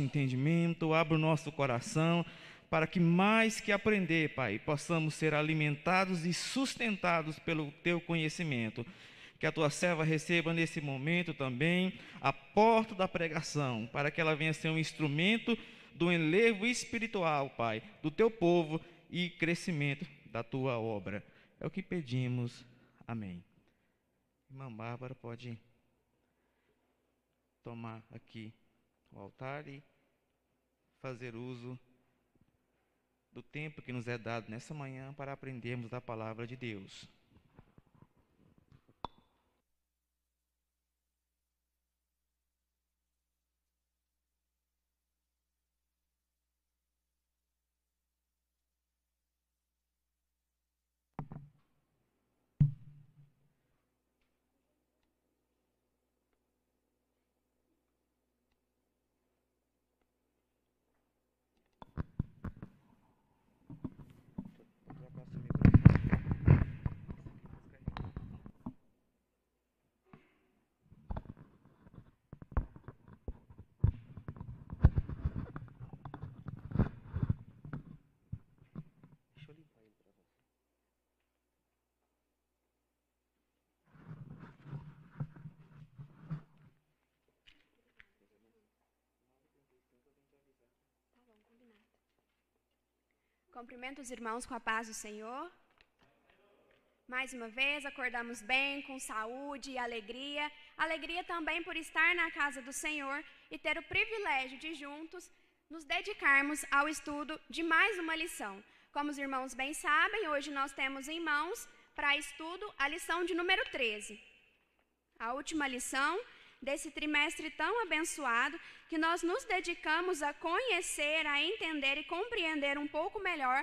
entendimento, abra o nosso coração, para que mais que aprender, Pai, possamos ser alimentados e sustentados pelo teu conhecimento. Que a tua serva receba nesse momento também a porta da pregação, para que ela venha ser um instrumento do enlevo espiritual, Pai, do teu povo e crescimento da tua obra. É o que pedimos. Amém. Irmã Bárbara pode tomar aqui o altar e fazer uso do tempo que nos é dado nessa manhã para aprendermos da palavra de Deus. Cumprimento os irmãos com a paz do Senhor. Mais uma vez, acordamos bem, com saúde e alegria. Alegria também por estar na casa do Senhor e ter o privilégio de juntos nos dedicarmos ao estudo de mais uma lição. Como os irmãos bem sabem, hoje nós temos em mãos para estudo a lição de número 13. A última lição desse trimestre tão abençoado que nós nos dedicamos a conhecer, a entender e compreender um pouco melhor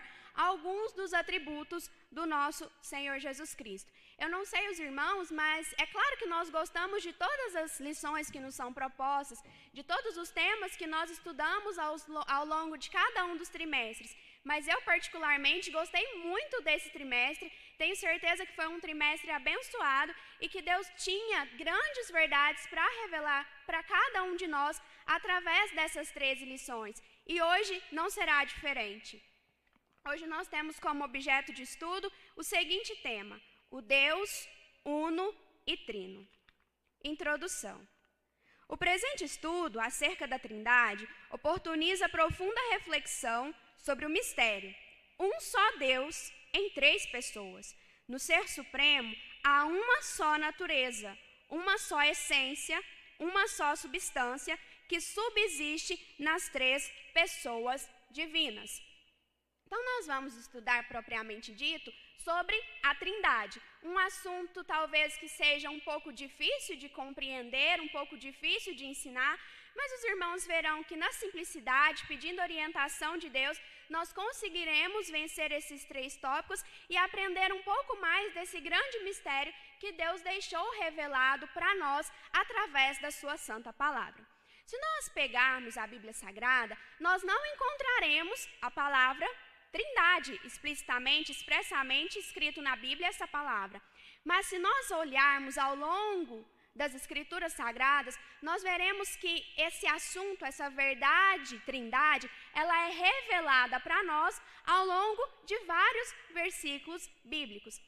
alguns dos atributos do nosso Senhor Jesus Cristo. Eu não sei os irmãos, mas é claro que nós gostamos de todas as lições que nos são propostas, de todos os temas que nós estudamos ao, ao longo de cada um dos trimestres. Mas eu, particularmente, gostei muito desse trimestre. Tenho certeza que foi um trimestre abençoado e que Deus tinha grandes verdades para revelar para cada um de nós através dessas 13 lições. E hoje não será diferente. Hoje nós temos como objeto de estudo o seguinte tema: o Deus Uno e Trino. Introdução. O presente estudo acerca da Trindade oportuniza profunda reflexão sobre o mistério. Um só Deus em três pessoas. No Ser Supremo há uma só natureza, uma só essência, uma só substância que subsiste nas três pessoas divinas. Então, nós vamos estudar propriamente dito sobre a Trindade, um assunto talvez que seja um pouco difícil de compreender, um pouco difícil de ensinar, mas os irmãos verão que na simplicidade, pedindo orientação de Deus, nós conseguiremos vencer esses três tópicos e aprender um pouco mais desse grande mistério que Deus deixou revelado para nós através da sua santa palavra. Se nós pegarmos a Bíblia Sagrada, nós não encontraremos a palavra Trindade explicitamente, expressamente escrito na Bíblia essa palavra. Mas se nós olharmos ao longo das Escrituras Sagradas, nós veremos que esse assunto, essa verdade, trindade, ela é revelada para nós ao longo de vários versículos bíblicos.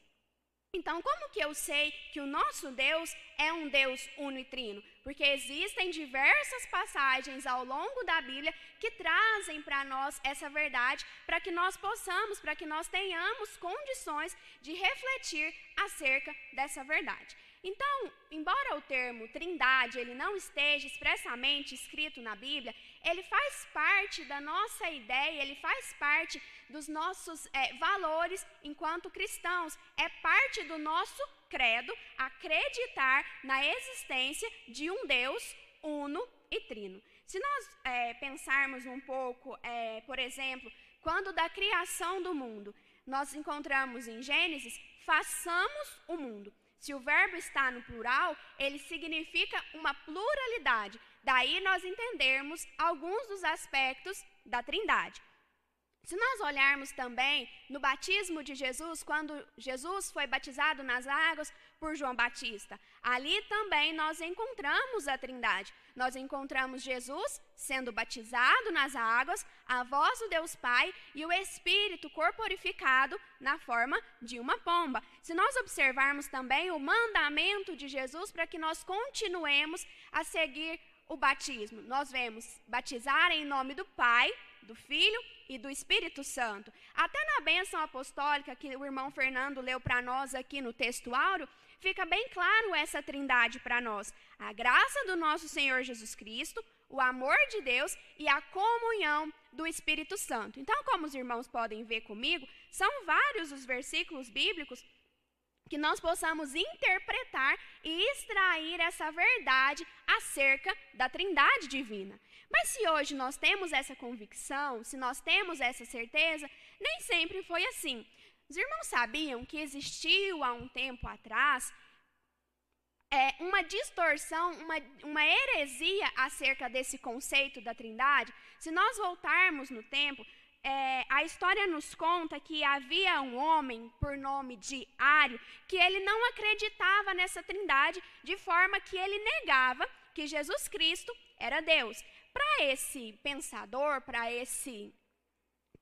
Então, como que eu sei que o nosso Deus é um Deus uno e trino? Porque existem diversas passagens ao longo da Bíblia que trazem para nós essa verdade, para que nós possamos, para que nós tenhamos condições de refletir acerca dessa verdade. Então, embora o termo Trindade ele não esteja expressamente escrito na Bíblia, ele faz parte da nossa ideia, ele faz parte dos nossos é, valores enquanto cristãos, é parte do nosso credo acreditar na existência de um Deus uno e trino. Se nós é, pensarmos um pouco, é, por exemplo, quando da criação do mundo, nós encontramos em Gênesis, façamos o mundo. Se o verbo está no plural, ele significa uma pluralidade. Daí nós entendermos alguns dos aspectos da Trindade. Se nós olharmos também no batismo de Jesus, quando Jesus foi batizado nas águas, por João Batista. Ali também nós encontramos a Trindade. Nós encontramos Jesus sendo batizado nas águas, a voz do Deus Pai e o Espírito corporificado na forma de uma pomba. Se nós observarmos também o mandamento de Jesus para que nós continuemos a seguir o batismo, nós vemos batizar em nome do Pai, do Filho e do Espírito Santo. Até na bênção apostólica que o irmão Fernando leu para nós aqui no texto áureo, fica bem claro essa trindade para nós: a graça do nosso Senhor Jesus Cristo, o amor de Deus e a comunhão do Espírito Santo. Então, como os irmãos podem ver comigo, são vários os versículos bíblicos que nós possamos interpretar e extrair essa verdade acerca da Trindade divina. Mas se hoje nós temos essa convicção, se nós temos essa certeza, nem sempre foi assim. Os irmãos sabiam que existiu há um tempo atrás é, uma distorção, uma, uma heresia acerca desse conceito da Trindade? Se nós voltarmos no tempo, é, a história nos conta que havia um homem por nome de Ário que ele não acreditava nessa Trindade, de forma que ele negava que Jesus Cristo era Deus. Para esse pensador, para esse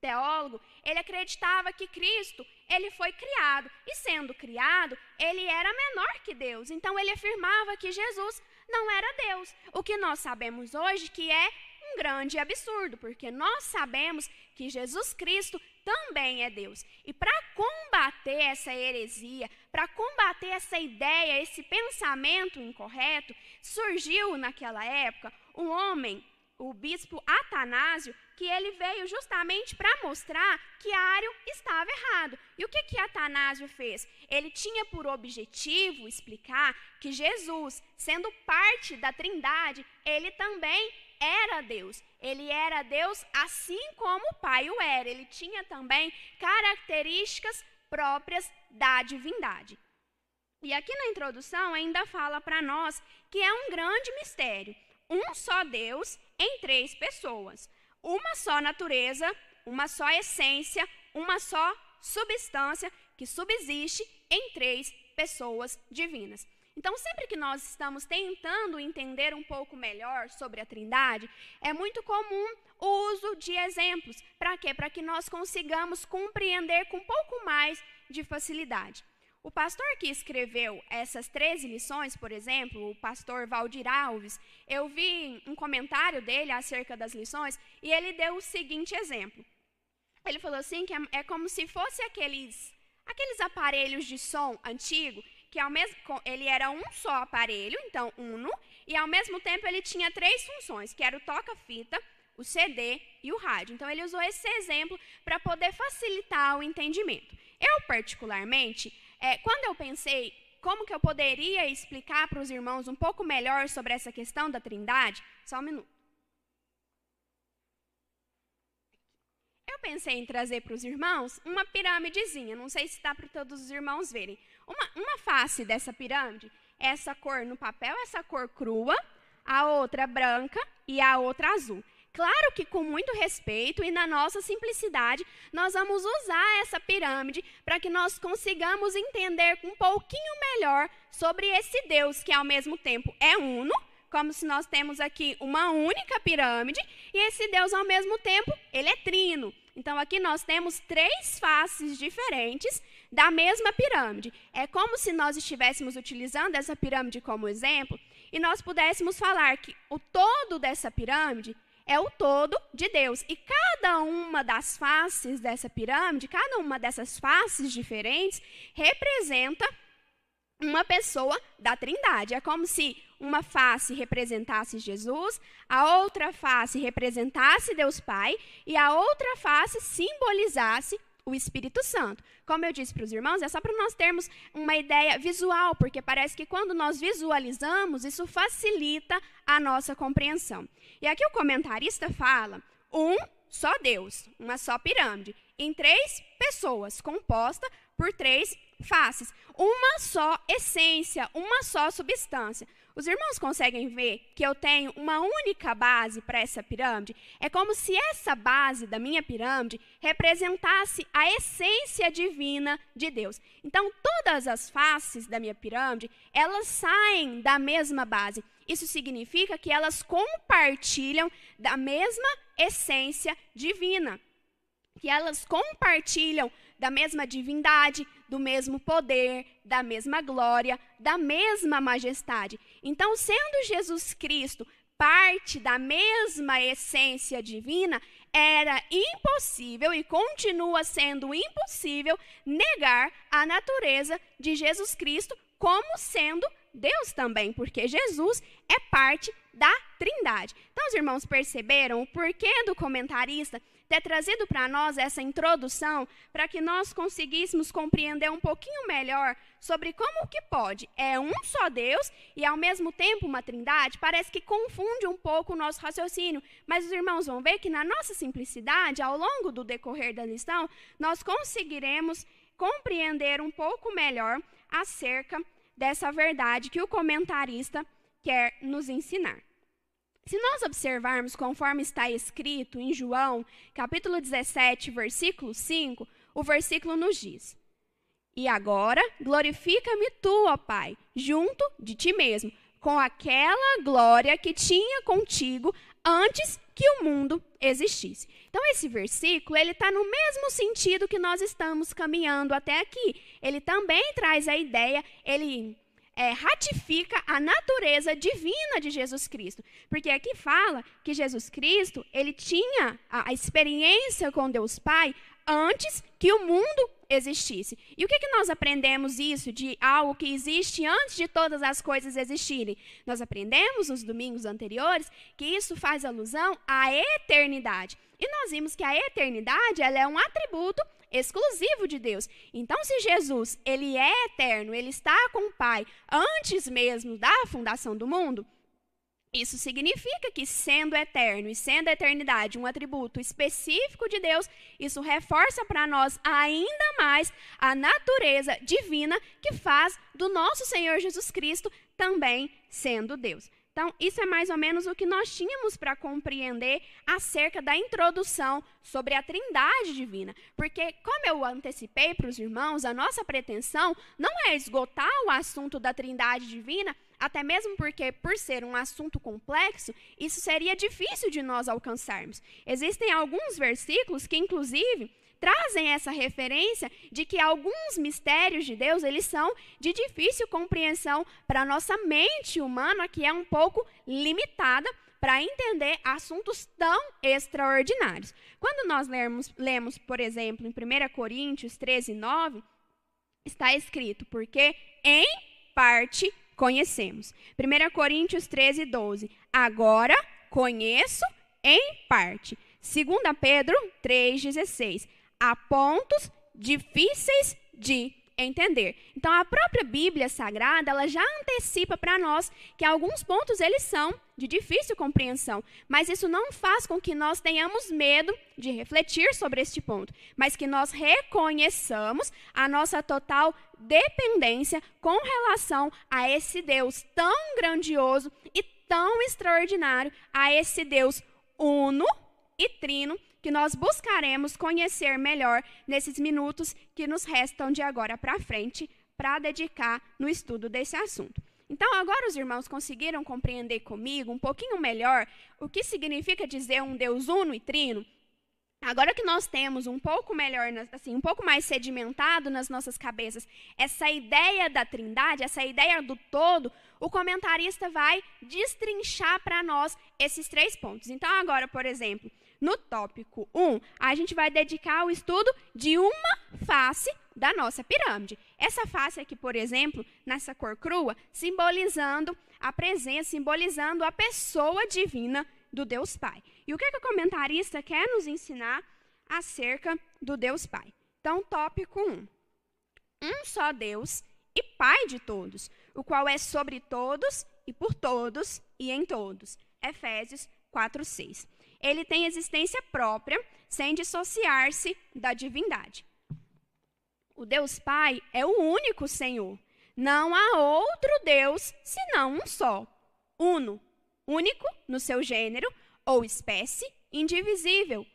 teólogo, ele acreditava que Cristo, ele foi criado, e sendo criado, ele era menor que Deus. Então ele afirmava que Jesus não era Deus. O que nós sabemos hoje que é um grande absurdo, porque nós sabemos que Jesus Cristo também é Deus. E para combater essa heresia, para combater essa ideia, esse pensamento incorreto, surgiu naquela época um homem o bispo Atanásio, que ele veio justamente para mostrar que Ário estava errado. E o que, que Atanásio fez? Ele tinha por objetivo explicar que Jesus, sendo parte da trindade, ele também era Deus. Ele era Deus assim como o Pai o era. Ele tinha também características próprias da divindade. E aqui na introdução ainda fala para nós que é um grande mistério um só Deus em três pessoas, uma só natureza, uma só essência, uma só substância que subsiste em três pessoas divinas. Então, sempre que nós estamos tentando entender um pouco melhor sobre a Trindade, é muito comum o uso de exemplos. Para quê? Para que nós consigamos compreender com um pouco mais de facilidade. O pastor que escreveu essas 13 lições, por exemplo, o pastor Valdir Alves, eu vi um comentário dele acerca das lições e ele deu o seguinte exemplo. Ele falou assim que é, é como se fosse aqueles aqueles aparelhos de som antigo que ao mesmo ele era um só aparelho, então uno, e ao mesmo tempo ele tinha três funções, que era o toca-fita, o CD e o rádio. Então ele usou esse exemplo para poder facilitar o entendimento. Eu particularmente é, quando eu pensei como que eu poderia explicar para os irmãos um pouco melhor sobre essa questão da trindade, só um minuto. Eu pensei em trazer para os irmãos uma pirâmidezinha, não sei se dá para todos os irmãos verem. Uma, uma face dessa pirâmide, é essa cor no papel, essa cor crua, a outra branca e a outra azul. Claro que com muito respeito e na nossa simplicidade, nós vamos usar essa pirâmide para que nós consigamos entender um pouquinho melhor sobre esse Deus que ao mesmo tempo é uno, como se nós temos aqui uma única pirâmide, e esse Deus ao mesmo tempo, ele é trino. Então aqui nós temos três faces diferentes da mesma pirâmide. É como se nós estivéssemos utilizando essa pirâmide como exemplo e nós pudéssemos falar que o todo dessa pirâmide é o todo de Deus. E cada uma das faces dessa pirâmide, cada uma dessas faces diferentes, representa uma pessoa da Trindade. É como se uma face representasse Jesus, a outra face representasse Deus Pai e a outra face simbolizasse o Espírito Santo. Como eu disse para os irmãos, é só para nós termos uma ideia visual, porque parece que quando nós visualizamos, isso facilita a nossa compreensão. E aqui o comentarista fala: um só Deus, uma só pirâmide, em três pessoas, composta por três faces, uma só essência, uma só substância. Os irmãos conseguem ver que eu tenho uma única base para essa pirâmide? É como se essa base da minha pirâmide representasse a essência divina de Deus. Então, todas as faces da minha pirâmide, elas saem da mesma base. Isso significa que elas compartilham da mesma essência divina, que elas compartilham da mesma divindade, do mesmo poder, da mesma glória, da mesma majestade. Então, sendo Jesus Cristo parte da mesma essência divina, era impossível e continua sendo impossível negar a natureza de Jesus Cristo como sendo Deus também, porque Jesus é parte da Trindade. Então, os irmãos perceberam o porquê do comentarista ter trazido para nós essa introdução para que nós conseguíssemos compreender um pouquinho melhor sobre como que pode. É um só Deus e, ao mesmo tempo, uma trindade, parece que confunde um pouco o nosso raciocínio. Mas os irmãos vão ver que, na nossa simplicidade, ao longo do decorrer da lição, nós conseguiremos compreender um pouco melhor acerca dessa verdade que o comentarista quer nos ensinar. Se nós observarmos conforme está escrito em João, capítulo 17, versículo 5, o versículo nos diz: E agora glorifica-me tu, ó Pai, junto de ti mesmo, com aquela glória que tinha contigo antes que o mundo existisse. Então esse versículo ele está no mesmo sentido que nós estamos caminhando até aqui. Ele também traz a ideia, ele é, ratifica a natureza divina de Jesus Cristo. Porque aqui é fala que Jesus Cristo, ele tinha a, a experiência com Deus Pai antes que o mundo existisse. E o que, que nós aprendemos isso de algo que existe antes de todas as coisas existirem? Nós aprendemos nos domingos anteriores que isso faz alusão à eternidade. E nós vimos que a eternidade ela é um atributo exclusivo de Deus. Então, se Jesus, ele é eterno, ele está com o Pai antes mesmo da fundação do mundo, isso significa que, sendo eterno e sendo a eternidade um atributo específico de Deus, isso reforça para nós ainda mais a natureza divina que faz do nosso Senhor Jesus Cristo também sendo Deus. Então, isso é mais ou menos o que nós tínhamos para compreender acerca da introdução sobre a Trindade Divina. Porque, como eu antecipei para os irmãos, a nossa pretensão não é esgotar o assunto da Trindade Divina, até mesmo porque, por ser um assunto complexo, isso seria difícil de nós alcançarmos. Existem alguns versículos que, inclusive, trazem essa referência de que alguns mistérios de Deus, eles são de difícil compreensão para a nossa mente humana, que é um pouco limitada para entender assuntos tão extraordinários. Quando nós lemos, lemos por exemplo, em 1 Coríntios 13, 9, está escrito, porque em parte conhecemos. 1 Coríntios 13, 12. Agora conheço em parte. 2 Pedro 3,16 a pontos difíceis de entender. Então a própria Bíblia Sagrada, ela já antecipa para nós que alguns pontos eles são de difícil compreensão, mas isso não faz com que nós tenhamos medo de refletir sobre este ponto, mas que nós reconheçamos a nossa total dependência com relação a esse Deus tão grandioso e tão extraordinário, a esse Deus uno e trino que nós buscaremos conhecer melhor nesses minutos que nos restam de agora para frente para dedicar no estudo desse assunto. Então, agora os irmãos conseguiram compreender comigo um pouquinho melhor o que significa dizer um Deus uno e trino? Agora que nós temos um pouco melhor, assim, um pouco mais sedimentado nas nossas cabeças, essa ideia da Trindade, essa ideia do todo, o comentarista vai destrinchar para nós esses três pontos. Então, agora, por exemplo, no tópico 1, a gente vai dedicar o estudo de uma face da nossa pirâmide. Essa face aqui, por exemplo, nessa cor crua, simbolizando a presença, simbolizando a pessoa divina do Deus Pai. E o que, é que o comentarista quer nos ensinar acerca do Deus Pai? Então, tópico 1. Um só Deus e Pai de todos, o qual é sobre todos e por todos e em todos. Efésios 4, 6 ele tem existência própria, sem dissociar-se da divindade. O Deus Pai é o único Senhor. Não há outro Deus senão um só, uno, único no seu gênero ou espécie, indivisível.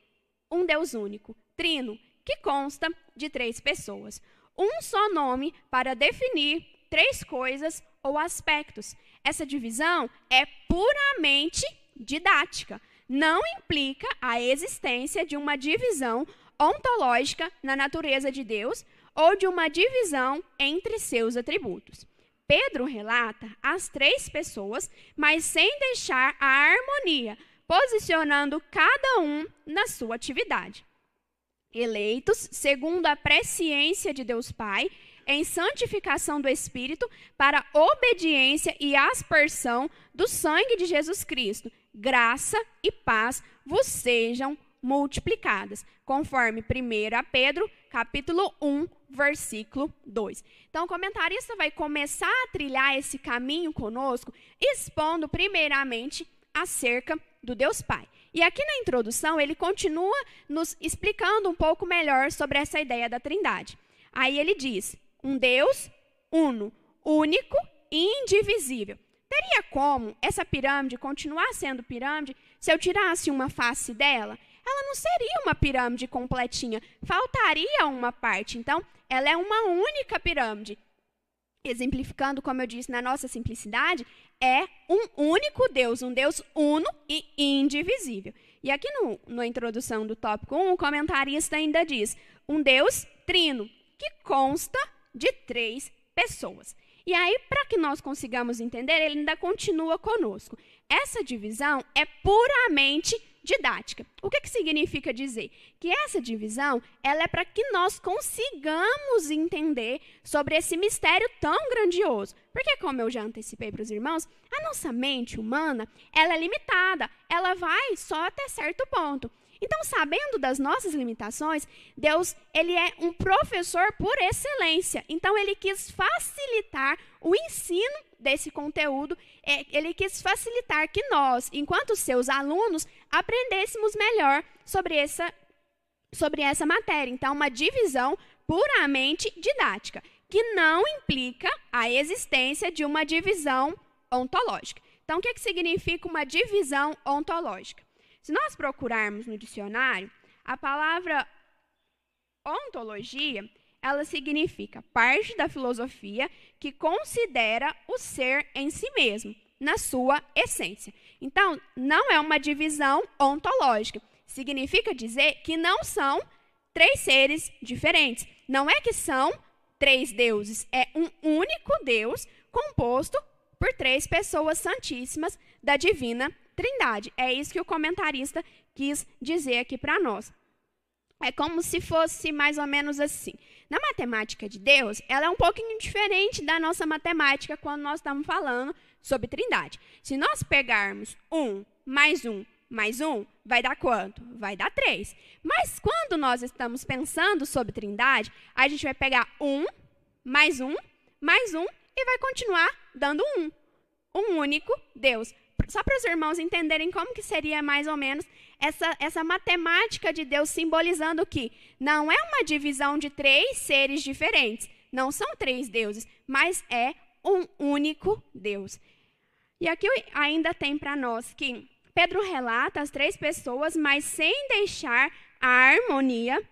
Um Deus único, trino, que consta de três pessoas. Um só nome para definir três coisas ou aspectos. Essa divisão é puramente didática não implica a existência de uma divisão ontológica na natureza de Deus ou de uma divisão entre seus atributos. Pedro relata as três pessoas, mas sem deixar a harmonia, posicionando cada um na sua atividade. Eleitos, segundo a presciência de Deus Pai, em santificação do Espírito, para obediência e aspersão do sangue de Jesus Cristo, graça e paz vos sejam multiplicadas, conforme 1 Pedro, capítulo 1, versículo 2. Então, o comentarista vai começar a trilhar esse caminho conosco, expondo primeiramente acerca do Deus Pai. E aqui na introdução, ele continua nos explicando um pouco melhor sobre essa ideia da Trindade. Aí ele diz: um Deus uno, único e indivisível Teria como essa pirâmide continuar sendo pirâmide se eu tirasse uma face dela? Ela não seria uma pirâmide completinha, faltaria uma parte. Então, ela é uma única pirâmide. Exemplificando, como eu disse, na nossa simplicidade, é um único Deus, um Deus uno e indivisível. E aqui no, na introdução do tópico 1, o comentarista ainda diz: um Deus trino, que consta de três pessoas. E aí, para que nós consigamos entender, ele ainda continua conosco. Essa divisão é puramente didática. O que, que significa dizer? Que essa divisão ela é para que nós consigamos entender sobre esse mistério tão grandioso. Porque, como eu já antecipei para os irmãos, a nossa mente humana ela é limitada, ela vai só até certo ponto. Então, sabendo das nossas limitações, Deus, ele é um professor por excelência. Então, ele quis facilitar o ensino desse conteúdo, é, ele quis facilitar que nós, enquanto seus alunos, aprendêssemos melhor sobre essa sobre essa matéria. Então, uma divisão puramente didática, que não implica a existência de uma divisão ontológica. Então, o que, é que significa uma divisão ontológica? Se nós procurarmos no dicionário, a palavra ontologia, ela significa parte da filosofia que considera o ser em si mesmo, na sua essência. Então, não é uma divisão ontológica. Significa dizer que não são três seres diferentes. Não é que são três deuses, é um único Deus composto por três pessoas santíssimas da divina trindade. É isso que o comentarista quis dizer aqui para nós. É como se fosse mais ou menos assim. Na matemática de Deus, ela é um pouquinho diferente da nossa matemática quando nós estamos falando sobre trindade. Se nós pegarmos um mais um mais um, vai dar quanto? Vai dar três. Mas quando nós estamos pensando sobre trindade, a gente vai pegar um mais um mais um e vai continuar dando um. Um único Deus só para os irmãos entenderem como que seria mais ou menos essa, essa matemática de Deus simbolizando que não é uma divisão de três seres diferentes, não são três deuses, mas é um único Deus. E aqui ainda tem para nós que Pedro relata as três pessoas, mas sem deixar a harmonia,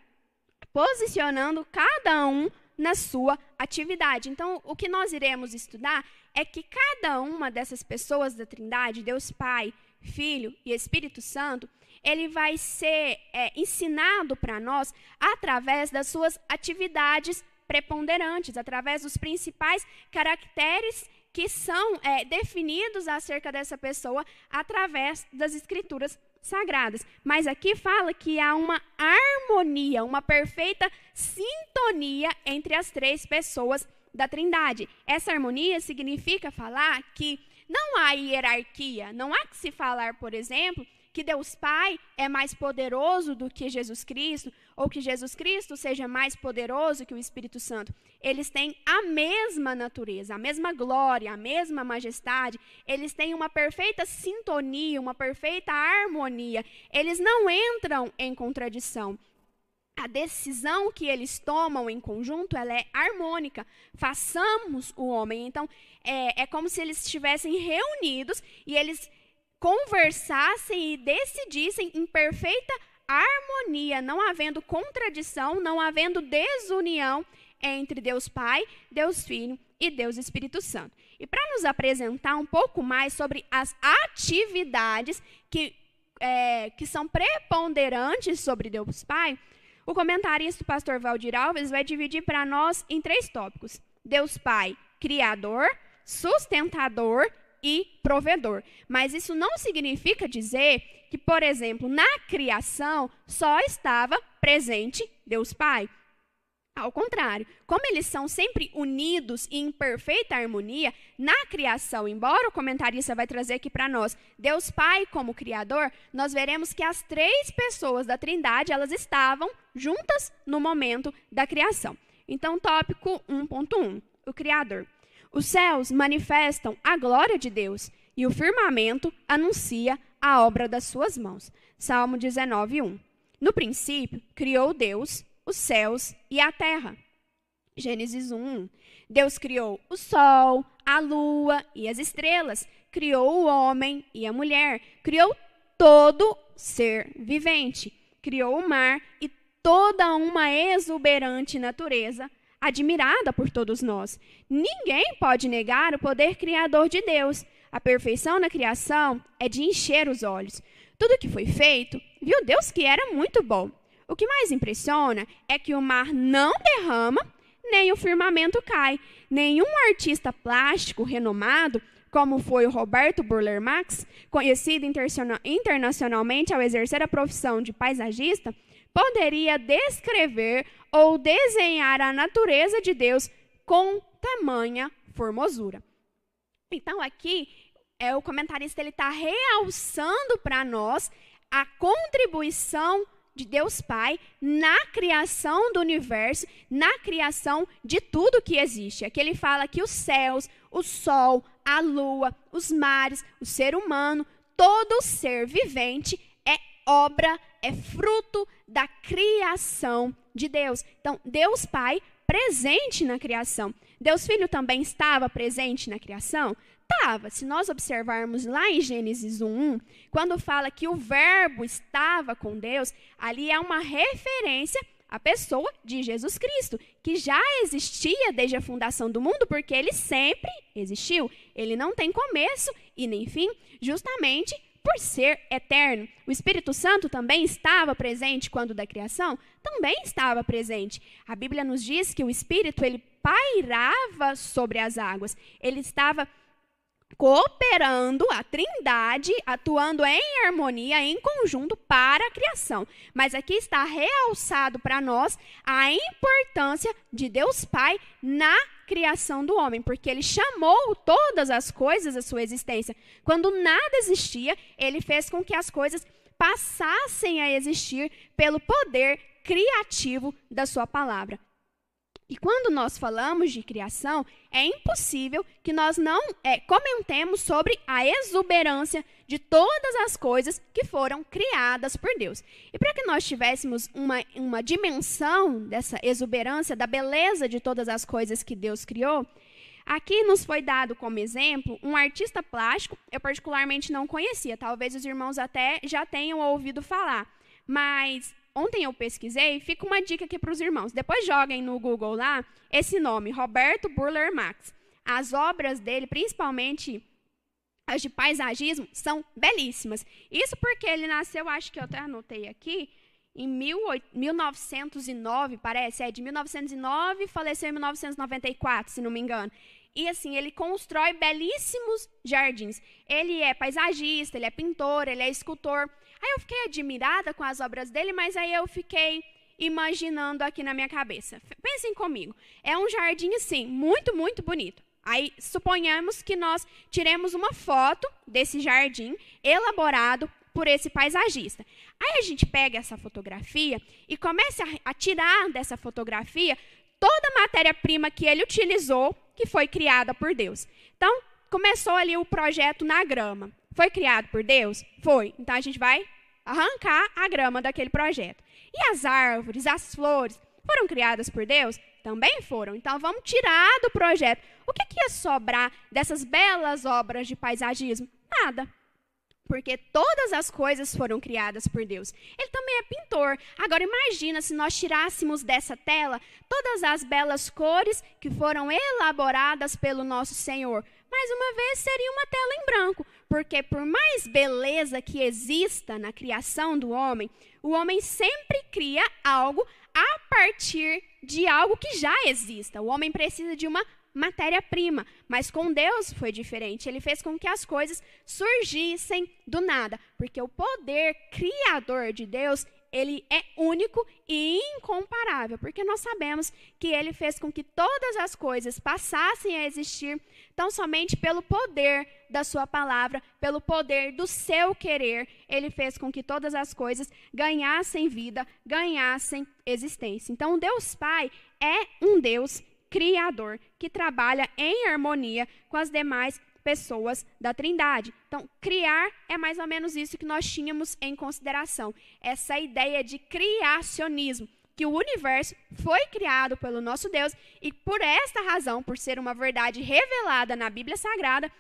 posicionando cada um na sua atividade. Então, o que nós iremos estudar é que cada uma dessas pessoas da Trindade, Deus Pai, Filho e Espírito Santo, ele vai ser é, ensinado para nós através das suas atividades preponderantes, através dos principais caracteres que são é, definidos acerca dessa pessoa através das escrituras sagradas. Mas aqui fala que há uma harmonia, uma perfeita sintonia entre as três pessoas da Trindade. Essa harmonia significa falar que não há hierarquia, não há que se falar, por exemplo, que Deus Pai é mais poderoso do que Jesus Cristo, ou que Jesus Cristo seja mais poderoso que o Espírito Santo. Eles têm a mesma natureza, a mesma glória, a mesma majestade, eles têm uma perfeita sintonia, uma perfeita harmonia. Eles não entram em contradição a decisão que eles tomam em conjunto ela é harmônica. Façamos o homem. Então, é, é como se eles estivessem reunidos e eles conversassem e decidissem em perfeita harmonia, não havendo contradição, não havendo desunião entre Deus Pai, Deus Filho e Deus Espírito Santo. E para nos apresentar um pouco mais sobre as atividades que, é, que são preponderantes sobre Deus Pai, o comentarista pastor Valdir Alves vai dividir para nós em três tópicos: Deus Pai, Criador, Sustentador e Provedor. Mas isso não significa dizer que, por exemplo, na criação só estava presente Deus Pai. Ao contrário, como eles são sempre unidos e em perfeita harmonia na criação, embora o comentarista vai trazer aqui para nós Deus Pai como Criador, nós veremos que as três pessoas da Trindade elas estavam juntas no momento da criação. Então, tópico 1.1, o Criador. Os céus manifestam a glória de Deus e o firmamento anuncia a obra das suas mãos. Salmo 19:1. No princípio, criou Deus os céus e a terra. Gênesis 1. Deus criou o sol, a lua e as estrelas, criou o homem e a mulher, criou todo ser vivente, criou o mar e toda uma exuberante natureza admirada por todos nós. Ninguém pode negar o poder criador de Deus. A perfeição na criação é de encher os olhos. Tudo que foi feito, viu Deus que era muito bom. O que mais impressiona é que o mar não derrama, nem o firmamento cai. Nenhum artista plástico renomado, como foi o Roberto Burler Marx, conhecido internacionalmente ao exercer a profissão de paisagista, poderia descrever ou desenhar a natureza de Deus com tamanha formosura. Então aqui é o comentarista ele está realçando para nós a contribuição de Deus Pai na criação do universo, na criação de tudo que existe. Aqui ele fala que os céus, o sol, a lua, os mares, o ser humano, todo ser vivente é obra, é fruto da criação de Deus. Então, Deus Pai presente na criação. Deus Filho também estava presente na criação? estava. Se nós observarmos lá em Gênesis 1 quando fala que o verbo estava com Deus, ali é uma referência à pessoa de Jesus Cristo, que já existia desde a fundação do mundo, porque ele sempre existiu. Ele não tem começo e nem fim, justamente por ser eterno. O Espírito Santo também estava presente quando da criação? Também estava presente. A Bíblia nos diz que o Espírito ele pairava sobre as águas. Ele estava presente cooperando a Trindade, atuando em harmonia, em conjunto para a criação. Mas aqui está realçado para nós a importância de Deus Pai na criação do homem, porque ele chamou todas as coisas à sua existência. Quando nada existia, ele fez com que as coisas passassem a existir pelo poder criativo da sua palavra. E quando nós falamos de criação, é impossível que nós não é, comentemos sobre a exuberância de todas as coisas que foram criadas por Deus. E para que nós tivéssemos uma, uma dimensão dessa exuberância, da beleza de todas as coisas que Deus criou, Aqui nos foi dado como exemplo um artista plástico, eu particularmente não conhecia, talvez os irmãos até já tenham ouvido falar, mas ontem eu pesquisei, fica uma dica aqui para os irmãos. Depois joguem no Google lá esse nome, Roberto Burler Marx. As obras dele, principalmente as de paisagismo, são belíssimas. Isso porque ele nasceu, acho que eu até anotei aqui, em 1909, parece, é de 1909, faleceu em 1994, se não me engano. E assim, ele constrói belíssimos jardins. Ele é paisagista, ele é pintor, ele é escultor. Aí eu fiquei admirada com as obras dele, mas aí eu fiquei imaginando aqui na minha cabeça. Pensem comigo. É um jardim, sim, muito, muito bonito. Aí suponhamos que nós tiremos uma foto desse jardim elaborado por esse paisagista. Aí a gente pega essa fotografia e começa a tirar dessa fotografia toda a matéria-prima que ele utilizou que foi criada por Deus. Então, começou ali o projeto na grama. Foi criado por Deus? Foi. Então a gente vai arrancar a grama daquele projeto. E as árvores, as flores, foram criadas por Deus? Também foram. Então vamos tirar do projeto. O que, que ia sobrar dessas belas obras de paisagismo? Nada porque todas as coisas foram criadas por Deus. Ele também é pintor. Agora imagina se nós tirássemos dessa tela todas as belas cores que foram elaboradas pelo nosso Senhor. Mais uma vez seria uma tela em branco, porque por mais beleza que exista na criação do homem, o homem sempre cria algo a partir de algo que já exista. O homem precisa de uma matéria-prima. Mas com Deus foi diferente. Ele fez com que as coisas surgissem do nada, porque o poder criador de Deus, ele é único e incomparável, porque nós sabemos que ele fez com que todas as coisas passassem a existir tão somente pelo poder da sua palavra, pelo poder do seu querer, ele fez com que todas as coisas ganhassem vida, ganhassem existência. Então, Deus Pai é um Deus Criador que trabalha em harmonia com as demais pessoas da Trindade. Então, criar é mais ou menos isso que nós tínhamos em consideração, essa ideia de criacionismo, que o universo foi criado pelo nosso Deus e por esta razão, por ser uma verdade revelada na Bíblia Sagrada,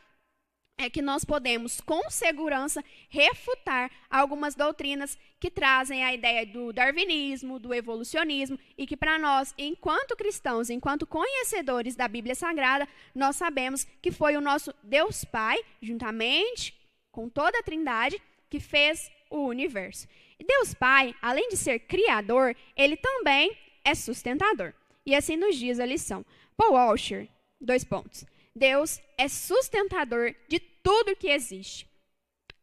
é que nós podemos com segurança refutar algumas doutrinas que trazem a ideia do darwinismo, do evolucionismo e que para nós, enquanto cristãos, enquanto conhecedores da Bíblia Sagrada, nós sabemos que foi o nosso Deus Pai, juntamente com toda a Trindade, que fez o universo. E Deus Pai, além de ser criador, ele também é sustentador. E assim nos diz a lição. Paul Washer, dois pontos. Deus é sustentador de tudo que existe.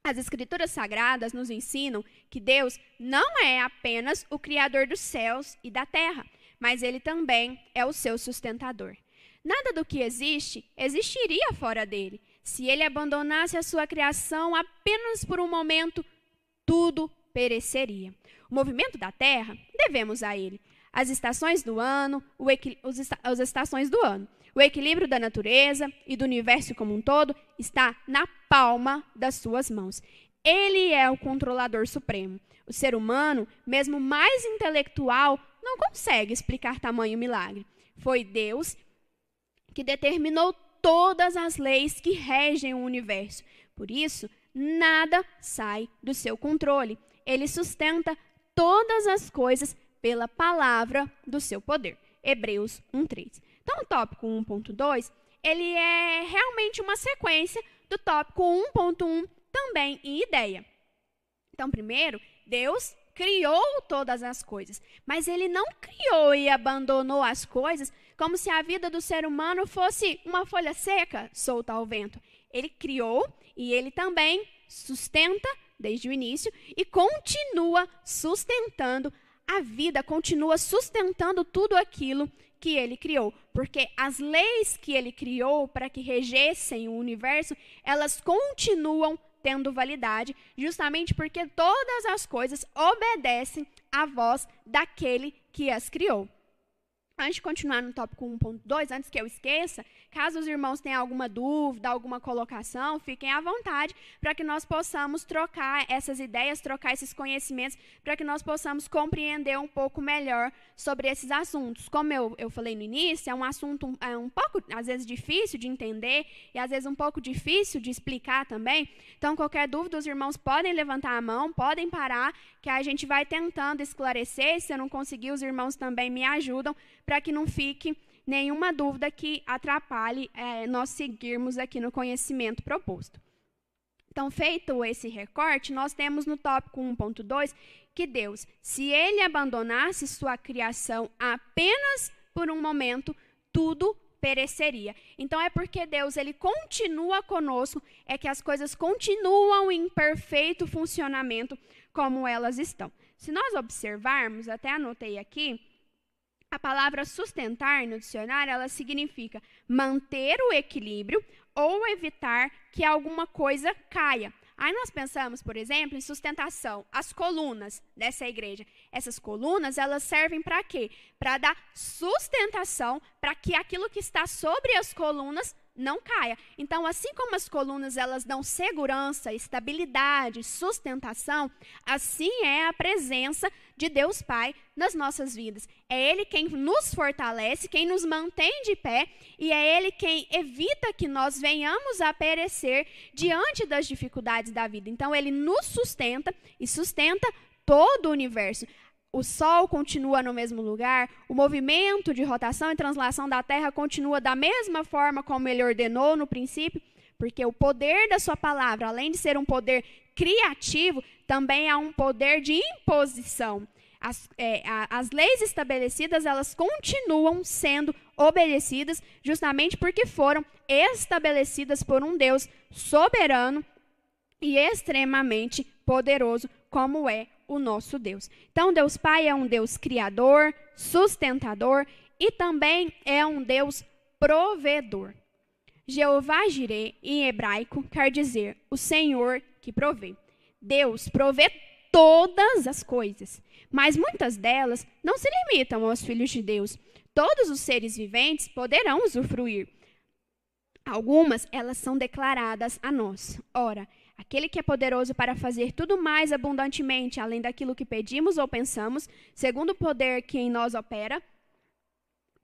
As Escrituras Sagradas nos ensinam que Deus não é apenas o Criador dos céus e da terra, mas ele também é o seu sustentador. Nada do que existe existiria fora dele. Se ele abandonasse a sua criação apenas por um momento, tudo pereceria. O movimento da Terra devemos a ele. As estações do ano, equi, os, as estações do ano, o equilíbrio da natureza e do universo como um todo está na palma das suas mãos. Ele é o controlador supremo. O ser humano, mesmo mais intelectual, não consegue explicar tamanho milagre. Foi Deus que determinou todas as leis que regem o universo. Por isso, nada sai do seu controle. Ele sustenta todas as coisas pela palavra do seu poder. Hebreus 1:3. Então, o tópico 1.2, ele é realmente uma sequência do tópico 1.1 também em ideia. Então, primeiro, Deus criou todas as coisas, mas ele não criou e abandonou as coisas como se a vida do ser humano fosse uma folha seca solta ao vento. Ele criou e ele também sustenta desde o início e continua sustentando a vida, continua sustentando tudo aquilo que ele criou, porque as leis que ele criou para que regessem o universo, elas continuam tendo validade, justamente porque todas as coisas obedecem à voz daquele que as criou. Antes de continuar no tópico 1.2, antes que eu esqueça, caso os irmãos tenham alguma dúvida, alguma colocação, fiquem à vontade para que nós possamos trocar essas ideias, trocar esses conhecimentos, para que nós possamos compreender um pouco melhor sobre esses assuntos. Como eu, eu falei no início, é um assunto é um pouco, às vezes, difícil de entender e, às vezes, um pouco difícil de explicar também. Então, qualquer dúvida, os irmãos podem levantar a mão, podem parar, que a gente vai tentando esclarecer. Se eu não conseguir, os irmãos também me ajudam para que não fique nenhuma dúvida que atrapalhe é, nós seguirmos aqui no conhecimento proposto. Então, feito esse recorte, nós temos no tópico 1.2 que Deus, se ele abandonasse sua criação apenas por um momento, tudo pereceria. Então é porque Deus ele continua conosco, é que as coisas continuam em perfeito funcionamento como elas estão. Se nós observarmos, até anotei aqui, a palavra sustentar no dicionário, ela significa manter o equilíbrio ou evitar que alguma coisa caia. Aí nós pensamos, por exemplo, em sustentação, as colunas dessa igreja. Essas colunas, elas servem para quê? Para dar sustentação para que aquilo que está sobre as colunas não caia. Então, assim como as colunas elas dão segurança, estabilidade, sustentação, assim é a presença de Deus Pai nas nossas vidas. É Ele quem nos fortalece, quem nos mantém de pé e é Ele quem evita que nós venhamos a perecer diante das dificuldades da vida. Então, Ele nos sustenta e sustenta todo o universo o Sol continua no mesmo lugar, o movimento de rotação e translação da Terra continua da mesma forma como ele ordenou no princípio, porque o poder da sua palavra, além de ser um poder criativo, também é um poder de imposição. As, é, a, as leis estabelecidas, elas continuam sendo obedecidas, justamente porque foram estabelecidas por um Deus soberano e extremamente poderoso, como é o nosso Deus. Então, Deus Pai é um Deus criador, sustentador e também é um Deus provedor. Jeová Jireh, em hebraico, quer dizer o Senhor que provê. Deus provê todas as coisas, mas muitas delas não se limitam aos filhos de Deus. Todos os seres viventes poderão usufruir. Algumas, elas são declaradas a nós. Ora, Aquele que é poderoso para fazer tudo mais abundantemente além daquilo que pedimos ou pensamos, segundo o poder que em nós opera,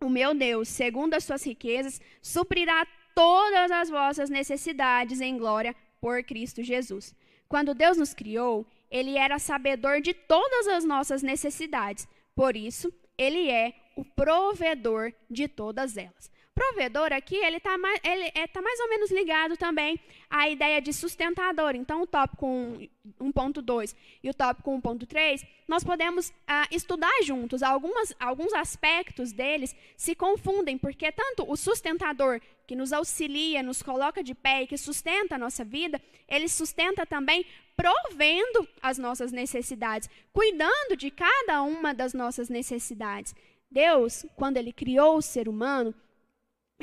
o meu Deus, segundo as suas riquezas, suprirá todas as vossas necessidades em glória por Cristo Jesus. Quando Deus nos criou, ele era sabedor de todas as nossas necessidades. Por isso, ele é o provedor de todas elas. Provedor aqui, ele está mais, ele, é, tá mais ou menos ligado também à ideia de sustentador. Então, o tópico 1.2 e o tópico 1.3, nós podemos ah, estudar juntos. Algumas, alguns aspectos deles se confundem, porque tanto o sustentador, que nos auxilia, nos coloca de pé e que sustenta a nossa vida, ele sustenta também provendo as nossas necessidades, cuidando de cada uma das nossas necessidades. Deus, quando ele criou o ser humano,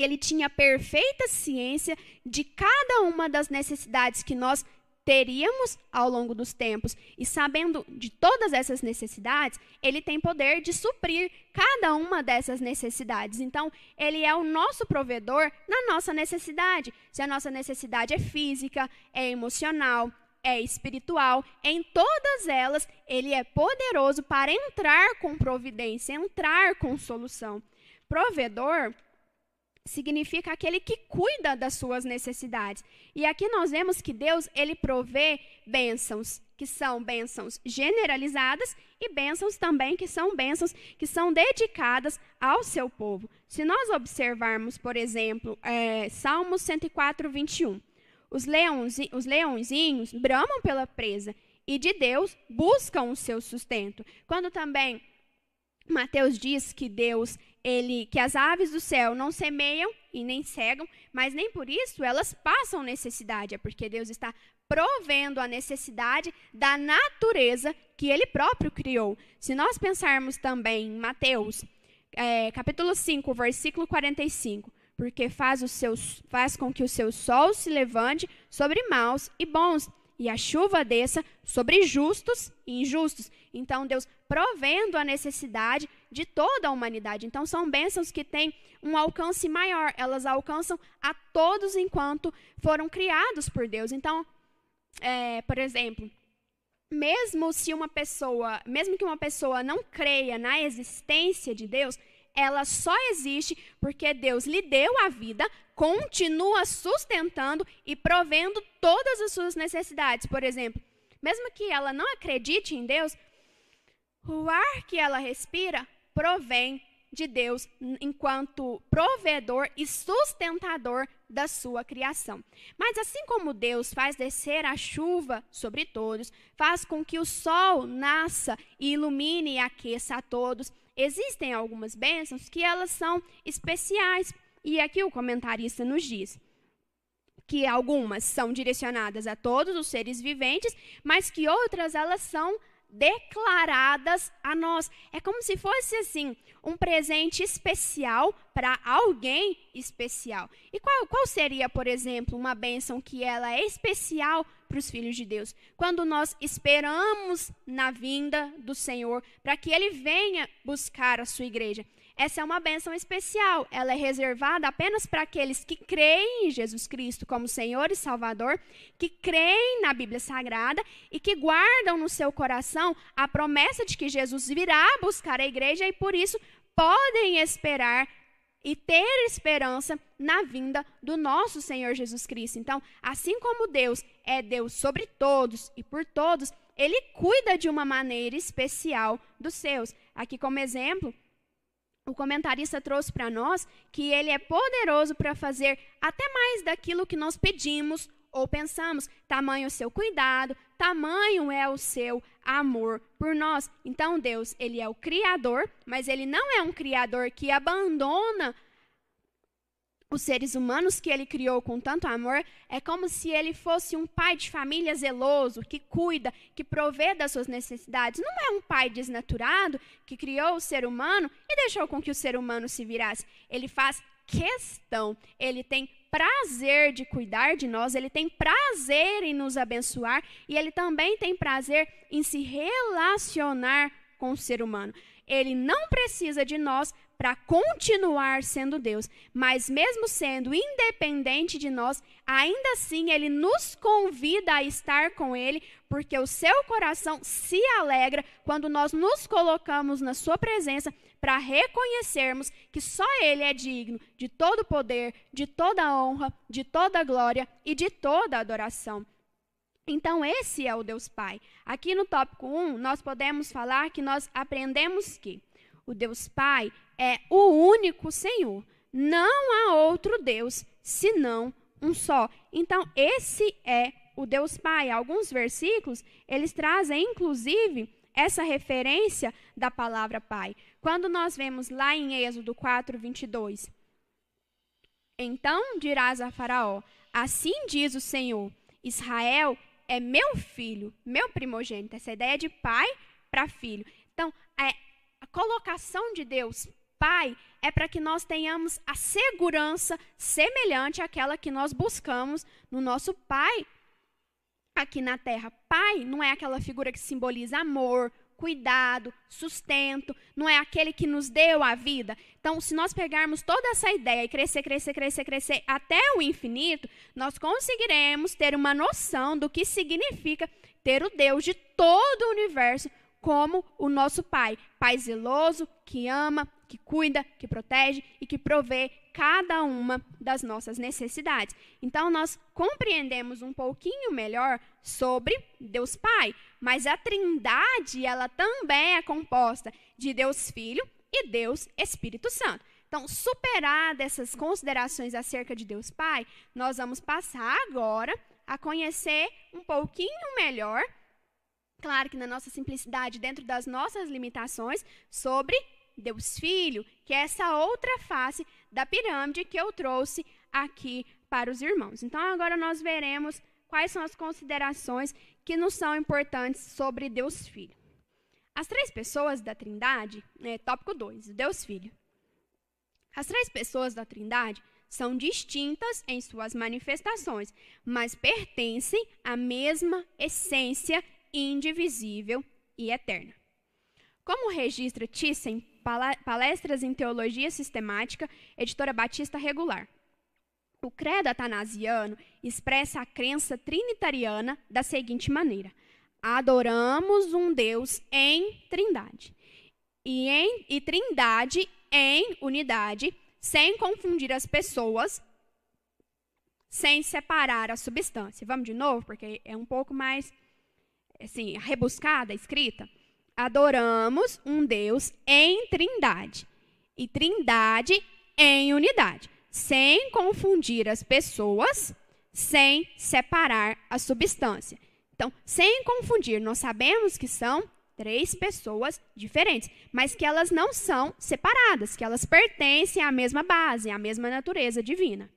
ele tinha perfeita ciência de cada uma das necessidades que nós teríamos ao longo dos tempos. E sabendo de todas essas necessidades, ele tem poder de suprir cada uma dessas necessidades. Então, ele é o nosso provedor na nossa necessidade. Se a nossa necessidade é física, é emocional, é espiritual, em todas elas, ele é poderoso para entrar com providência, entrar com solução. Provedor significa aquele que cuida das suas necessidades. E aqui nós vemos que Deus, ele provê bênçãos, que são bênçãos generalizadas e bênçãos também que são bênçãos que são dedicadas ao seu povo. Se nós observarmos, por exemplo, é, Salmos 104, 21, os, leonzi, os leãozinhos bramam pela presa e de Deus buscam o seu sustento. Quando também Mateus diz que Deus ele que as aves do céu não semeiam e nem cegam, mas nem por isso elas passam necessidade, é porque Deus está provendo a necessidade da natureza que ele próprio criou. Se nós pensarmos também em Mateus, é, capítulo 5, versículo 45, porque faz, os seus, faz com que o seu sol se levante sobre maus e bons, e a chuva desça sobre justos e injustos. Então, Deus provendo a necessidade de toda a humanidade. Então, são bênçãos que têm um alcance maior, elas alcançam a todos enquanto foram criados por Deus. Então, é, por exemplo, mesmo se uma pessoa, mesmo que uma pessoa não creia na existência de Deus, ela só existe porque Deus lhe deu a vida continua sustentando e provendo todas as suas necessidades. Por exemplo, mesmo que ela não acredite em Deus, o ar que ela respira provém de Deus enquanto provedor e sustentador da sua criação. Mas assim como Deus faz descer a chuva sobre todos, faz com que o sol nasça e ilumine e aqueça a todos, existem algumas bênçãos que elas são especiais e aqui é o comentarista nos diz que algumas são direcionadas a todos os seres viventes, mas que outras elas são declaradas a nós. É como se fosse assim, um presente especial para alguém especial. E qual, qual seria, por exemplo, uma bênção que ela é especial para os filhos de Deus? Quando nós esperamos na vinda do Senhor para que Ele venha buscar a sua igreja. Essa é uma bênção especial. Ela é reservada apenas para aqueles que creem em Jesus Cristo como Senhor e Salvador, que creem na Bíblia Sagrada e que guardam no seu coração a promessa de que Jesus virá buscar a igreja e por isso podem esperar e ter esperança na vinda do nosso Senhor Jesus Cristo. Então, assim como Deus é Deus sobre todos e por todos, ele cuida de uma maneira especial dos seus. Aqui como exemplo, o comentarista trouxe para nós que ele é poderoso para fazer até mais daquilo que nós pedimos ou pensamos. Tamanho o seu cuidado, tamanho é o seu amor por nós. Então Deus, ele é o criador, mas ele não é um criador que abandona os seres humanos que ele criou com tanto amor, é como se ele fosse um pai de família zeloso, que cuida, que provê das suas necessidades. Não é um pai desnaturado que criou o ser humano e deixou com que o ser humano se virasse. Ele faz questão, ele tem prazer de cuidar de nós, ele tem prazer em nos abençoar e ele também tem prazer em se relacionar com o ser humano. Ele não precisa de nós, para continuar sendo Deus, mas mesmo sendo independente de nós, ainda assim ele nos convida a estar com ele, porque o seu coração se alegra quando nós nos colocamos na sua presença para reconhecermos que só ele é digno de todo poder, de toda honra, de toda glória e de toda adoração. Então, esse é o Deus Pai. Aqui no tópico 1, nós podemos falar que nós aprendemos que o Deus Pai é o único Senhor. Não há outro Deus senão um só. Então, esse é o Deus Pai. Alguns versículos, eles trazem inclusive essa referência da palavra Pai. Quando nós vemos lá em Êxodo 4, 22. Então dirás a Faraó: Assim diz o Senhor: Israel é meu filho, meu primogênito. Essa é ideia de pai para filho. Então, é a colocação de Deus Pai é para que nós tenhamos a segurança semelhante àquela que nós buscamos no nosso Pai aqui na Terra. Pai não é aquela figura que simboliza amor, cuidado, sustento, não é aquele que nos deu a vida. Então, se nós pegarmos toda essa ideia e crescer, crescer, crescer, crescer até o infinito, nós conseguiremos ter uma noção do que significa ter o Deus de todo o universo como o nosso Pai. Pai zeloso, que ama, que cuida, que protege e que provê cada uma das nossas necessidades. Então, nós compreendemos um pouquinho melhor sobre Deus Pai, mas a Trindade, ela também é composta de Deus Filho e Deus Espírito Santo. Então, superar essas considerações acerca de Deus Pai, nós vamos passar agora a conhecer um pouquinho melhor claro que na nossa simplicidade, dentro das nossas limitações, sobre Deus Filho, que é essa outra face da pirâmide que eu trouxe aqui para os irmãos. Então, agora nós veremos quais são as considerações que nos são importantes sobre Deus Filho. As três pessoas da Trindade, é, tópico 2, Deus Filho. As três pessoas da Trindade são distintas em suas manifestações, mas pertencem à mesma essência indivisível e eterna. Como registra Thyssen, palestras em teologia sistemática, editora Batista Regular. O credo atanasiano expressa a crença trinitariana da seguinte maneira: adoramos um Deus em Trindade e, em, e Trindade em unidade, sem confundir as pessoas, sem separar a substância. Vamos de novo, porque é um pouco mais assim, rebuscada, escrita, adoramos um Deus em trindade. E trindade em unidade, sem confundir as pessoas, sem separar a substância. Então, sem confundir, nós sabemos que são três pessoas diferentes, mas que elas não são separadas, que elas pertencem à mesma base, à mesma natureza divina.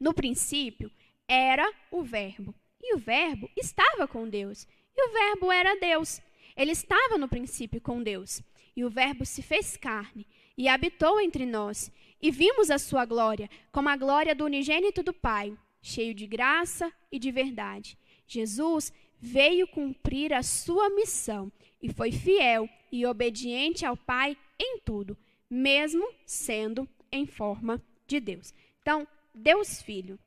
No princípio, era o Verbo, e o Verbo estava com Deus. E o Verbo era Deus. Ele estava no princípio com Deus. E o Verbo se fez carne e habitou entre nós. E vimos a sua glória, como a glória do unigênito do Pai, cheio de graça e de verdade. Jesus veio cumprir a sua missão e foi fiel e obediente ao Pai em tudo, mesmo sendo em forma de Deus. Então, Deus Filho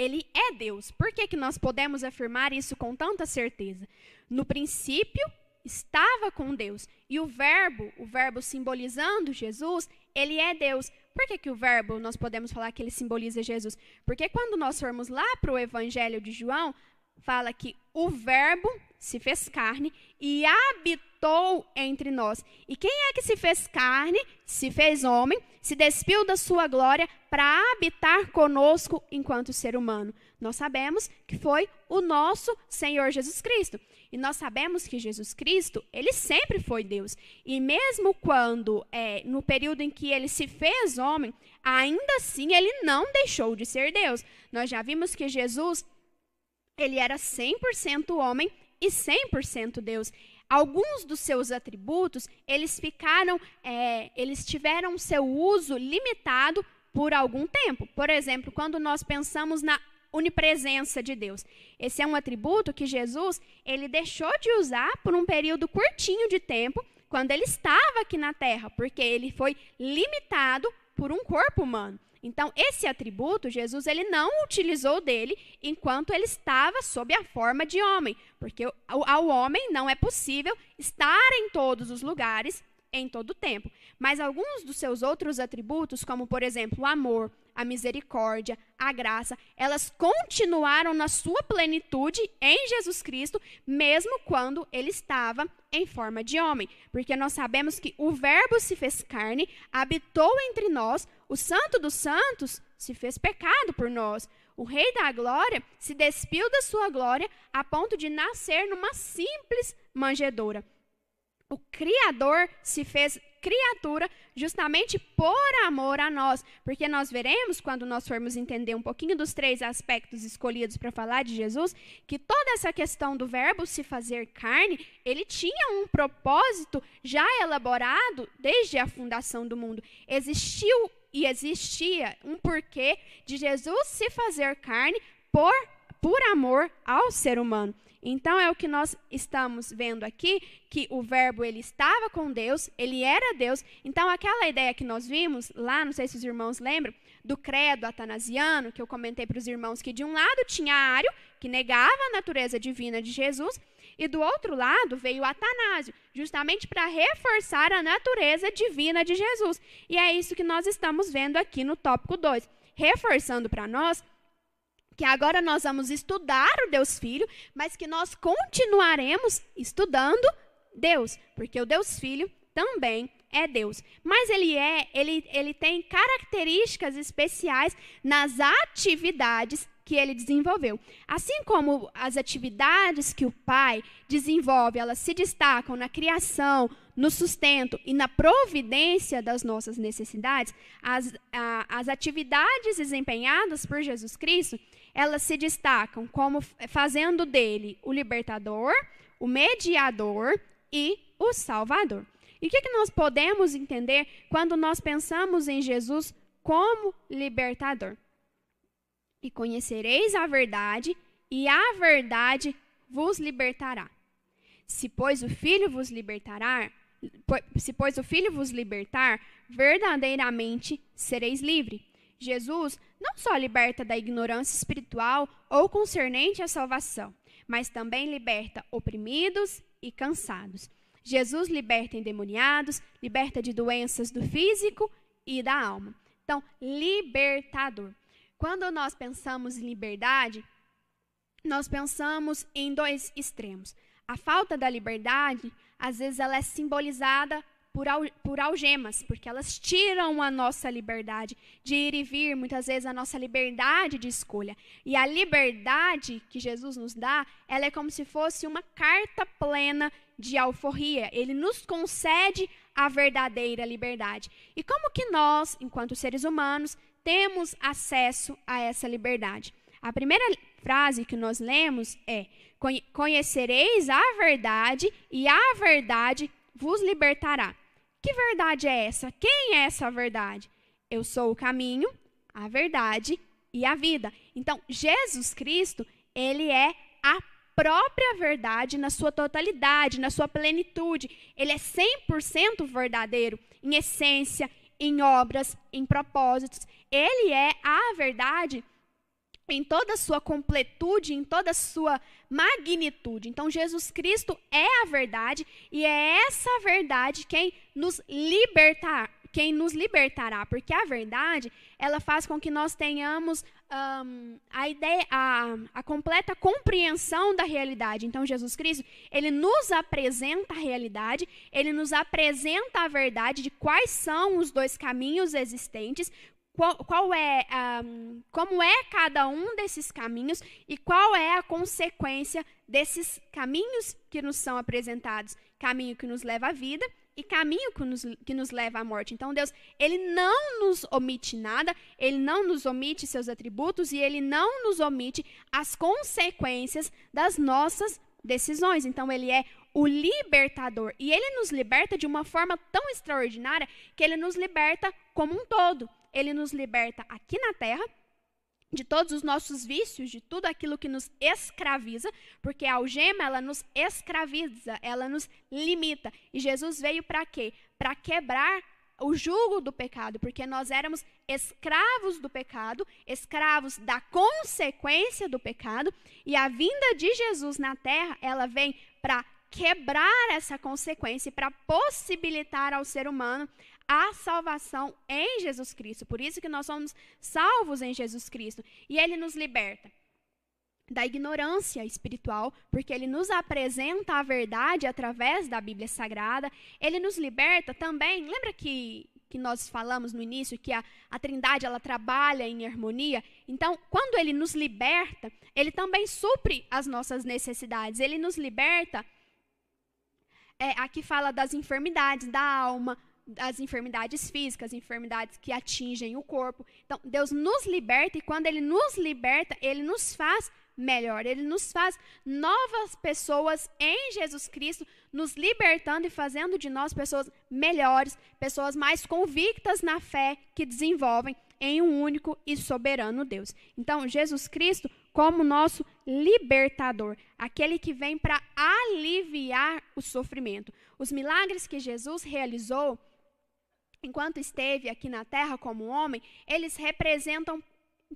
ele é Deus. Por que, que nós podemos afirmar isso com tanta certeza? No princípio estava com Deus. E o verbo, o verbo simbolizando Jesus, ele é Deus. Por que, que o verbo nós podemos falar que ele simboliza Jesus? Porque quando nós formos lá para o Evangelho de João, fala que o Verbo se fez carne e habitou entre nós. E quem é que se fez carne, se fez homem, se despiu da sua glória para habitar conosco enquanto ser humano? Nós sabemos que foi o nosso Senhor Jesus Cristo. E nós sabemos que Jesus Cristo, ele sempre foi Deus. E mesmo quando, é, no período em que ele se fez homem, ainda assim ele não deixou de ser Deus. Nós já vimos que Jesus ele era 100% homem e 100% Deus. Alguns dos seus atributos, eles ficaram, é, eles tiveram seu uso limitado por algum tempo. Por exemplo, quando nós pensamos na unipresença de Deus. Esse é um atributo que Jesus, ele deixou de usar por um período curtinho de tempo, quando ele estava aqui na terra, porque ele foi limitado por um corpo humano. Então, esse atributo, Jesus ele não utilizou dele enquanto ele estava sob a forma de homem, porque ao homem não é possível estar em todos os lugares em todo o tempo. Mas alguns dos seus outros atributos, como por exemplo o amor, a misericórdia, a graça, elas continuaram na sua plenitude em Jesus Cristo, mesmo quando ele estava em forma de homem. Porque nós sabemos que o Verbo se fez carne, habitou entre nós, o Santo dos Santos se fez pecado por nós. O Rei da Glória se despiu da sua glória a ponto de nascer numa simples manjedoura. O Criador se fez criatura justamente por amor a nós. Porque nós veremos, quando nós formos entender um pouquinho dos três aspectos escolhidos para falar de Jesus, que toda essa questão do verbo se fazer carne, ele tinha um propósito já elaborado desde a fundação do mundo. Existiu e existia um porquê de Jesus se fazer carne por, por amor ao ser humano. Então é o que nós estamos vendo aqui, que o verbo ele estava com Deus, ele era Deus. Então aquela ideia que nós vimos lá, não sei se os irmãos lembram, do credo atanasiano, que eu comentei para os irmãos que de um lado tinha Ário, que negava a natureza divina de Jesus, e do outro lado veio Atanásio, justamente para reforçar a natureza divina de Jesus. E é isso que nós estamos vendo aqui no tópico 2, reforçando para nós que agora nós vamos estudar o Deus Filho, mas que nós continuaremos estudando Deus, porque o Deus Filho também é Deus, mas ele é, ele, ele tem características especiais nas atividades que ele desenvolveu. Assim como as atividades que o pai desenvolve, elas se destacam na criação, no sustento e na providência das nossas necessidades, as, a, as atividades desempenhadas por Jesus Cristo elas se destacam como fazendo dele o libertador, o mediador e o salvador. E o que, que nós podemos entender quando nós pensamos em Jesus como libertador? E conhecereis a verdade, e a verdade vos libertará. Se pois o Filho vos libertará, se pois o Filho vos libertar, verdadeiramente sereis livre. Jesus só liberta da ignorância espiritual ou concernente à salvação, mas também liberta oprimidos e cansados. Jesus liberta endemoniados, liberta de doenças do físico e da alma. Então, libertador. Quando nós pensamos em liberdade, nós pensamos em dois extremos. A falta da liberdade, às vezes, ela é simbolizada por, al, por algemas, porque elas tiram a nossa liberdade de ir e vir, muitas vezes a nossa liberdade de escolha. E a liberdade que Jesus nos dá, ela é como se fosse uma carta plena de alforria. Ele nos concede a verdadeira liberdade. E como que nós, enquanto seres humanos, temos acesso a essa liberdade? A primeira frase que nós lemos é: Conhecereis a verdade, e a verdade vos libertará. Que verdade é essa? Quem é essa verdade? Eu sou o caminho, a verdade e a vida. Então, Jesus Cristo, ele é a própria verdade na sua totalidade, na sua plenitude. Ele é 100% verdadeiro em essência, em obras, em propósitos. Ele é a verdade em toda a sua completude, em toda a sua magnitude. Então, Jesus Cristo é a verdade e é essa verdade quem nos libertar, quem nos libertará, porque a verdade ela faz com que nós tenhamos um, a ideia, a, a completa compreensão da realidade. Então, Jesus Cristo ele nos apresenta a realidade, ele nos apresenta a verdade de quais são os dois caminhos existentes, qual, qual é, um, como é cada um desses caminhos e qual é a consequência desses caminhos que nos são apresentados. Caminho que nos leva à vida e caminho que nos, que nos leva à morte. Então, Deus, Ele não nos omite nada, Ele não nos omite seus atributos e Ele não nos omite as consequências das nossas decisões. Então, Ele é o libertador. E Ele nos liberta de uma forma tão extraordinária que Ele nos liberta como um todo ele nos liberta aqui na terra de todos os nossos vícios, de tudo aquilo que nos escraviza, porque a algema ela nos escraviza, ela nos limita. E Jesus veio para quê? Para quebrar o jugo do pecado, porque nós éramos escravos do pecado, escravos da consequência do pecado, e a vinda de Jesus na terra, ela vem para quebrar essa consequência e para possibilitar ao ser humano a salvação em Jesus Cristo. Por isso que nós somos salvos em Jesus Cristo. E ele nos liberta da ignorância espiritual, porque ele nos apresenta a verdade através da Bíblia Sagrada. Ele nos liberta também. Lembra que que nós falamos no início, que a, a Trindade ela trabalha em harmonia. Então, quando ele nos liberta, ele também supre as nossas necessidades. Ele nos liberta. É, aqui fala das enfermidades da alma, as enfermidades físicas, enfermidades que atingem o corpo. Então, Deus nos liberta e quando Ele nos liberta, Ele nos faz melhor, Ele nos faz novas pessoas em Jesus Cristo, nos libertando e fazendo de nós pessoas melhores, pessoas mais convictas na fé que desenvolvem em um único e soberano Deus. Então, Jesus Cristo, como nosso libertador, aquele que vem para aliviar o sofrimento. Os milagres que Jesus realizou enquanto esteve aqui na terra como homem, eles representam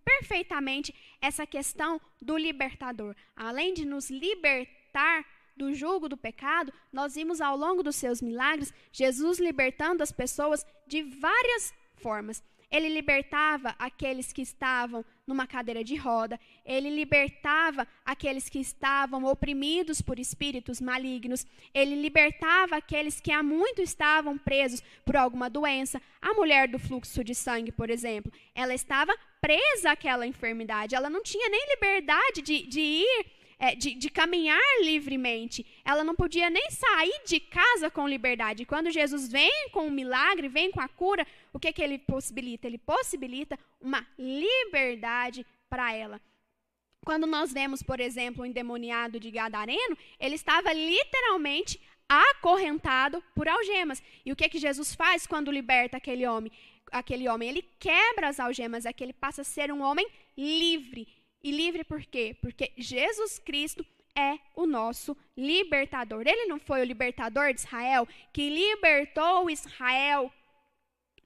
perfeitamente essa questão do libertador. Além de nos libertar do jugo do pecado, nós vimos ao longo dos seus milagres Jesus libertando as pessoas de várias formas ele libertava aqueles que estavam numa cadeira de roda, ele libertava aqueles que estavam oprimidos por espíritos malignos, ele libertava aqueles que há muito estavam presos por alguma doença. A mulher do fluxo de sangue, por exemplo, ela estava presa àquela enfermidade, ela não tinha nem liberdade de, de ir é, de, de caminhar livremente. Ela não podia nem sair de casa com liberdade. Quando Jesus vem com o milagre, vem com a cura, o que, que ele possibilita? Ele possibilita uma liberdade para ela. Quando nós vemos, por exemplo, o endemoniado de Gadareno, ele estava literalmente acorrentado por algemas. E o que que Jesus faz quando liberta aquele homem? Aquele homem, ele quebra as algemas, é que ele passa a ser um homem livre. E livre por quê? Porque Jesus Cristo é o nosso libertador. Ele não foi o libertador de Israel que libertou Israel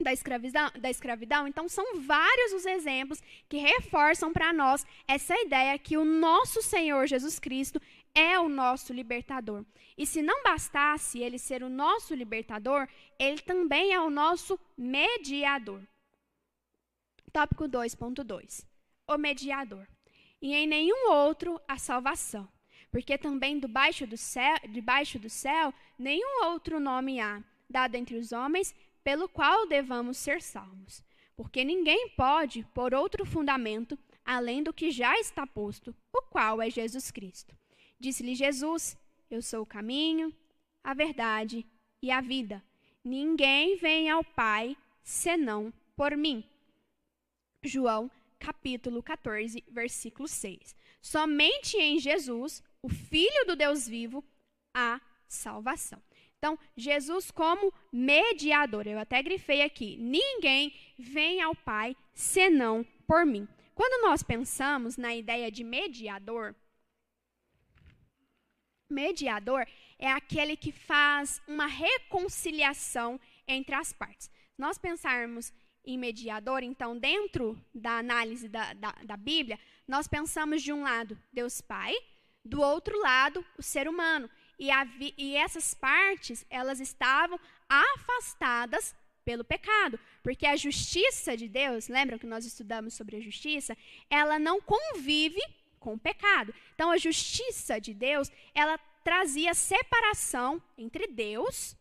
da escravidão, da escravidão? Então são vários os exemplos que reforçam para nós essa ideia que o nosso Senhor Jesus Cristo é o nosso libertador. E se não bastasse ele ser o nosso libertador, ele também é o nosso mediador. Tópico 2.2. O mediador e em nenhum outro a salvação. Porque também debaixo do céu, debaixo do céu nenhum outro nome há, dado entre os homens, pelo qual devamos ser salvos. Porque ninguém pode por outro fundamento além do que já está posto, o qual é Jesus Cristo. Disse-lhe Jesus: Eu sou o caminho, a verdade e a vida. Ninguém vem ao Pai senão por mim. João capítulo 14, versículo 6. Somente em Jesus, o Filho do Deus vivo, há salvação. Então, Jesus como mediador. Eu até grifei aqui: ninguém vem ao Pai senão por mim. Quando nós pensamos na ideia de mediador, mediador é aquele que faz uma reconciliação entre as partes. Nós pensarmos e mediador, então, dentro da análise da, da, da Bíblia, nós pensamos de um lado Deus Pai, do outro lado o ser humano. E, a, e essas partes, elas estavam afastadas pelo pecado, porque a justiça de Deus, lembra que nós estudamos sobre a justiça, ela não convive com o pecado. Então a justiça de Deus, ela trazia separação entre Deus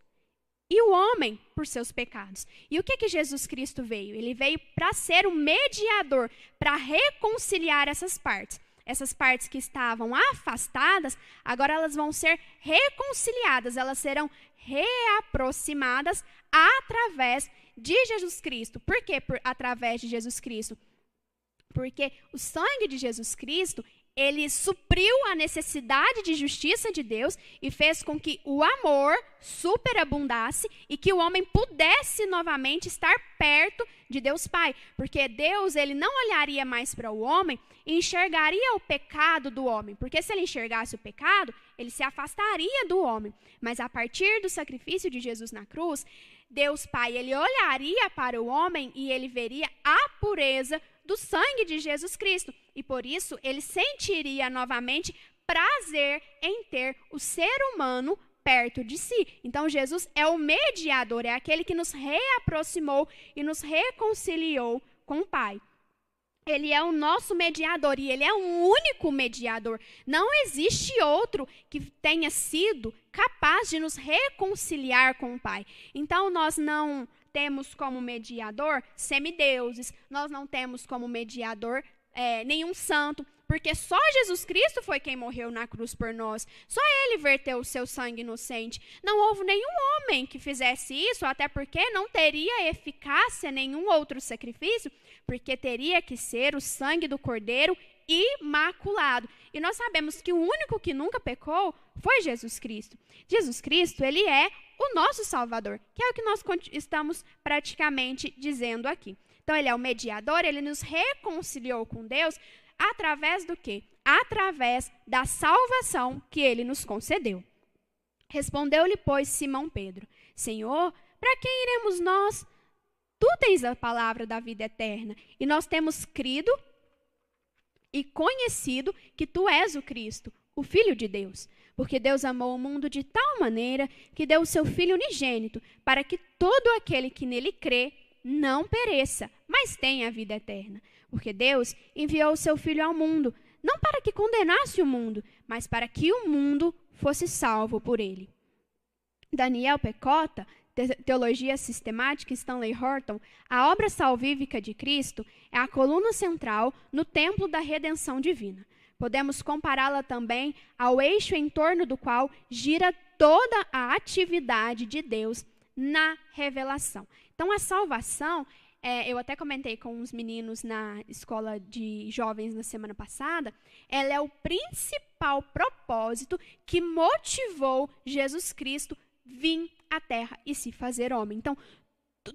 e o homem por seus pecados. E o que que Jesus Cristo veio? Ele veio para ser o mediador, para reconciliar essas partes. Essas partes que estavam afastadas, agora elas vão ser reconciliadas, elas serão reaproximadas através de Jesus Cristo. Por que por, através de Jesus Cristo? Porque o sangue de Jesus Cristo, ele supriu a necessidade de justiça de Deus e fez com que o amor superabundasse e que o homem pudesse novamente estar perto de Deus Pai, porque Deus ele não olharia mais para o homem e enxergaria o pecado do homem, porque se ele enxergasse o pecado, ele se afastaria do homem. Mas a partir do sacrifício de Jesus na cruz, Deus Pai ele olharia para o homem e ele veria a pureza do sangue de Jesus Cristo. E por isso ele sentiria novamente prazer em ter o ser humano perto de si. Então Jesus é o mediador, é aquele que nos reaproximou e nos reconciliou com o Pai. Ele é o nosso mediador e ele é o único mediador. Não existe outro que tenha sido capaz de nos reconciliar com o Pai. Então nós não temos como mediador semideuses, nós não temos como mediador é, nenhum santo, porque só Jesus Cristo foi quem morreu na cruz por nós. Só ele verteu o seu sangue inocente. Não houve nenhum homem que fizesse isso, até porque não teria eficácia nenhum outro sacrifício, porque teria que ser o sangue do cordeiro imaculado. E nós sabemos que o único que nunca pecou foi Jesus Cristo. Jesus Cristo, ele é o nosso Salvador, que é o que nós estamos praticamente dizendo aqui. Então, ele é o mediador, ele nos reconciliou com Deus através do quê? Através da salvação que ele nos concedeu. Respondeu-lhe, pois, Simão Pedro: Senhor, para quem iremos nós? Tu tens a palavra da vida eterna, e nós temos crido e conhecido que tu és o Cristo, o Filho de Deus. Porque Deus amou o mundo de tal maneira que deu o seu Filho unigênito, para que todo aquele que nele crê não pereça, mas tenha a vida eterna. Porque Deus enviou o seu Filho ao mundo, não para que condenasse o mundo, mas para que o mundo fosse salvo por ele. Daniel Pecota Teologia Sistemática, Stanley Horton, a obra salvífica de Cristo é a coluna central no templo da redenção divina. Podemos compará-la também ao eixo em torno do qual gira toda a atividade de Deus na revelação. Então, a salvação, é, eu até comentei com os meninos na escola de jovens na semana passada, ela é o principal propósito que motivou Jesus Cristo vir a terra e se fazer homem. Então,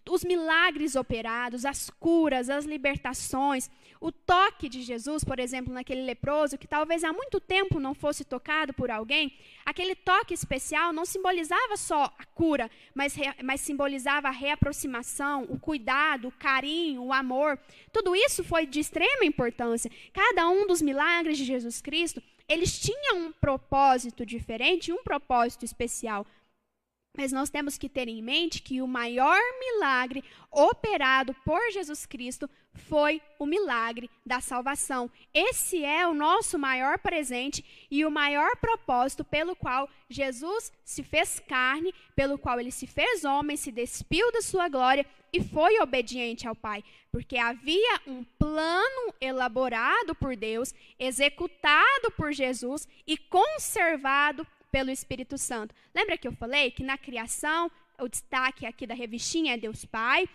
os milagres operados, as curas, as libertações, o toque de Jesus, por exemplo, naquele leproso, que talvez há muito tempo não fosse tocado por alguém, aquele toque especial não simbolizava só a cura, mas, mas simbolizava a reaproximação, o cuidado, o carinho, o amor. Tudo isso foi de extrema importância. Cada um dos milagres de Jesus Cristo, eles tinham um propósito diferente, um propósito especial mas nós temos que ter em mente que o maior milagre operado por Jesus Cristo foi o milagre da salvação. Esse é o nosso maior presente e o maior propósito pelo qual Jesus se fez carne, pelo qual ele se fez homem, se despiu da sua glória e foi obediente ao Pai. Porque havia um plano elaborado por Deus, executado por Jesus e conservado pelo Espírito Santo. Lembra que eu falei que na criação, o destaque aqui da revistinha é Deus Pai,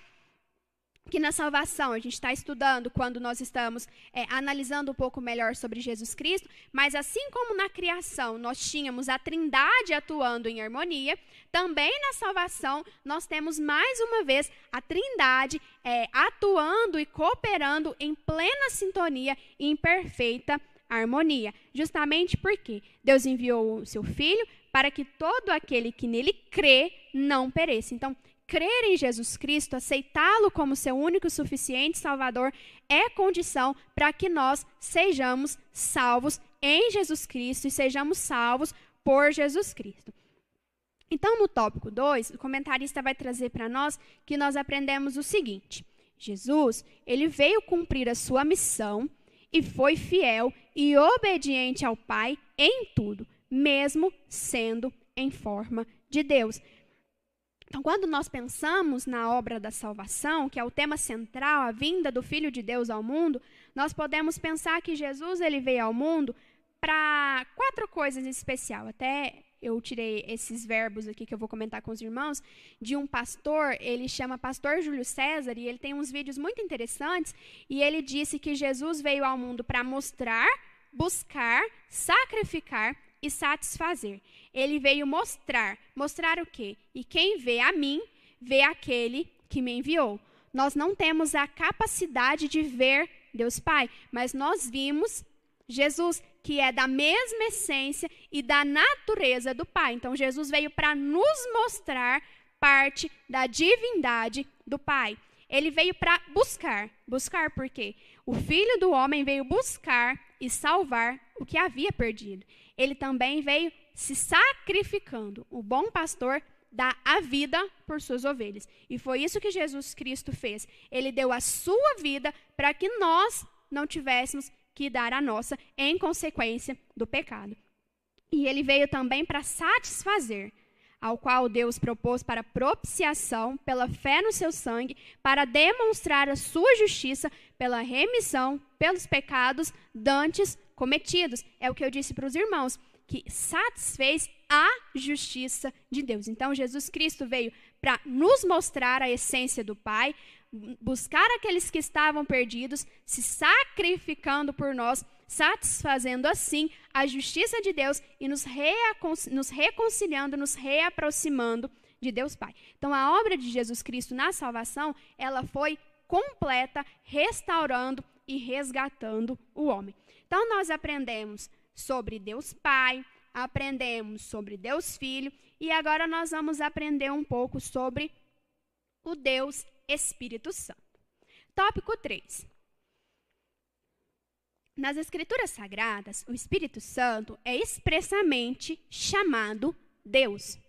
que na salvação a gente está estudando quando nós estamos é, analisando um pouco melhor sobre Jesus Cristo, mas assim como na criação nós tínhamos a Trindade atuando em harmonia, também na salvação nós temos mais uma vez a Trindade é, atuando e cooperando em plena sintonia e em perfeita harmonia a harmonia, justamente porque Deus enviou o seu Filho para que todo aquele que nele crê não pereça. Então, crer em Jesus Cristo, aceitá-lo como seu único e suficiente Salvador, é condição para que nós sejamos salvos em Jesus Cristo e sejamos salvos por Jesus Cristo. Então, no tópico 2, o comentarista vai trazer para nós que nós aprendemos o seguinte: Jesus, ele veio cumprir a sua missão e foi fiel e obediente ao Pai em tudo, mesmo sendo em forma de Deus. Então, quando nós pensamos na obra da salvação, que é o tema central, a vinda do Filho de Deus ao mundo, nós podemos pensar que Jesus ele veio ao mundo para quatro coisas em especial. Até eu tirei esses verbos aqui que eu vou comentar com os irmãos, de um pastor, ele chama Pastor Júlio César, e ele tem uns vídeos muito interessantes, e ele disse que Jesus veio ao mundo para mostrar, buscar, sacrificar e satisfazer. Ele veio mostrar. Mostrar o quê? E quem vê a mim, vê aquele que me enviou. Nós não temos a capacidade de ver Deus Pai, mas nós vimos Jesus que é da mesma essência e da natureza do Pai. Então, Jesus veio para nos mostrar parte da divindade do Pai. Ele veio para buscar. Buscar por quê? O Filho do Homem veio buscar e salvar o que havia perdido. Ele também veio se sacrificando. O bom pastor dá a vida por suas ovelhas. E foi isso que Jesus Cristo fez. Ele deu a sua vida para que nós não tivéssemos que dar a nossa em consequência do pecado. E ele veio também para satisfazer, ao qual Deus propôs para propiciação pela fé no seu sangue, para demonstrar a sua justiça pela remissão pelos pecados dantes cometidos. É o que eu disse para os irmãos, que satisfez a justiça de Deus. Então, Jesus Cristo veio para nos mostrar a essência do Pai, buscar aqueles que estavam perdidos, se sacrificando por nós, satisfazendo assim a justiça de Deus e nos, nos reconciliando, nos reaproximando de Deus Pai. Então, a obra de Jesus Cristo na salvação, ela foi completa, restaurando e resgatando o homem. Então, nós aprendemos sobre Deus Pai, aprendemos sobre Deus Filho e agora nós vamos aprender um pouco sobre o Deus Espírito Santo. Tópico 3. Nas Escrituras Sagradas, o Espírito Santo é expressamente chamado Deus.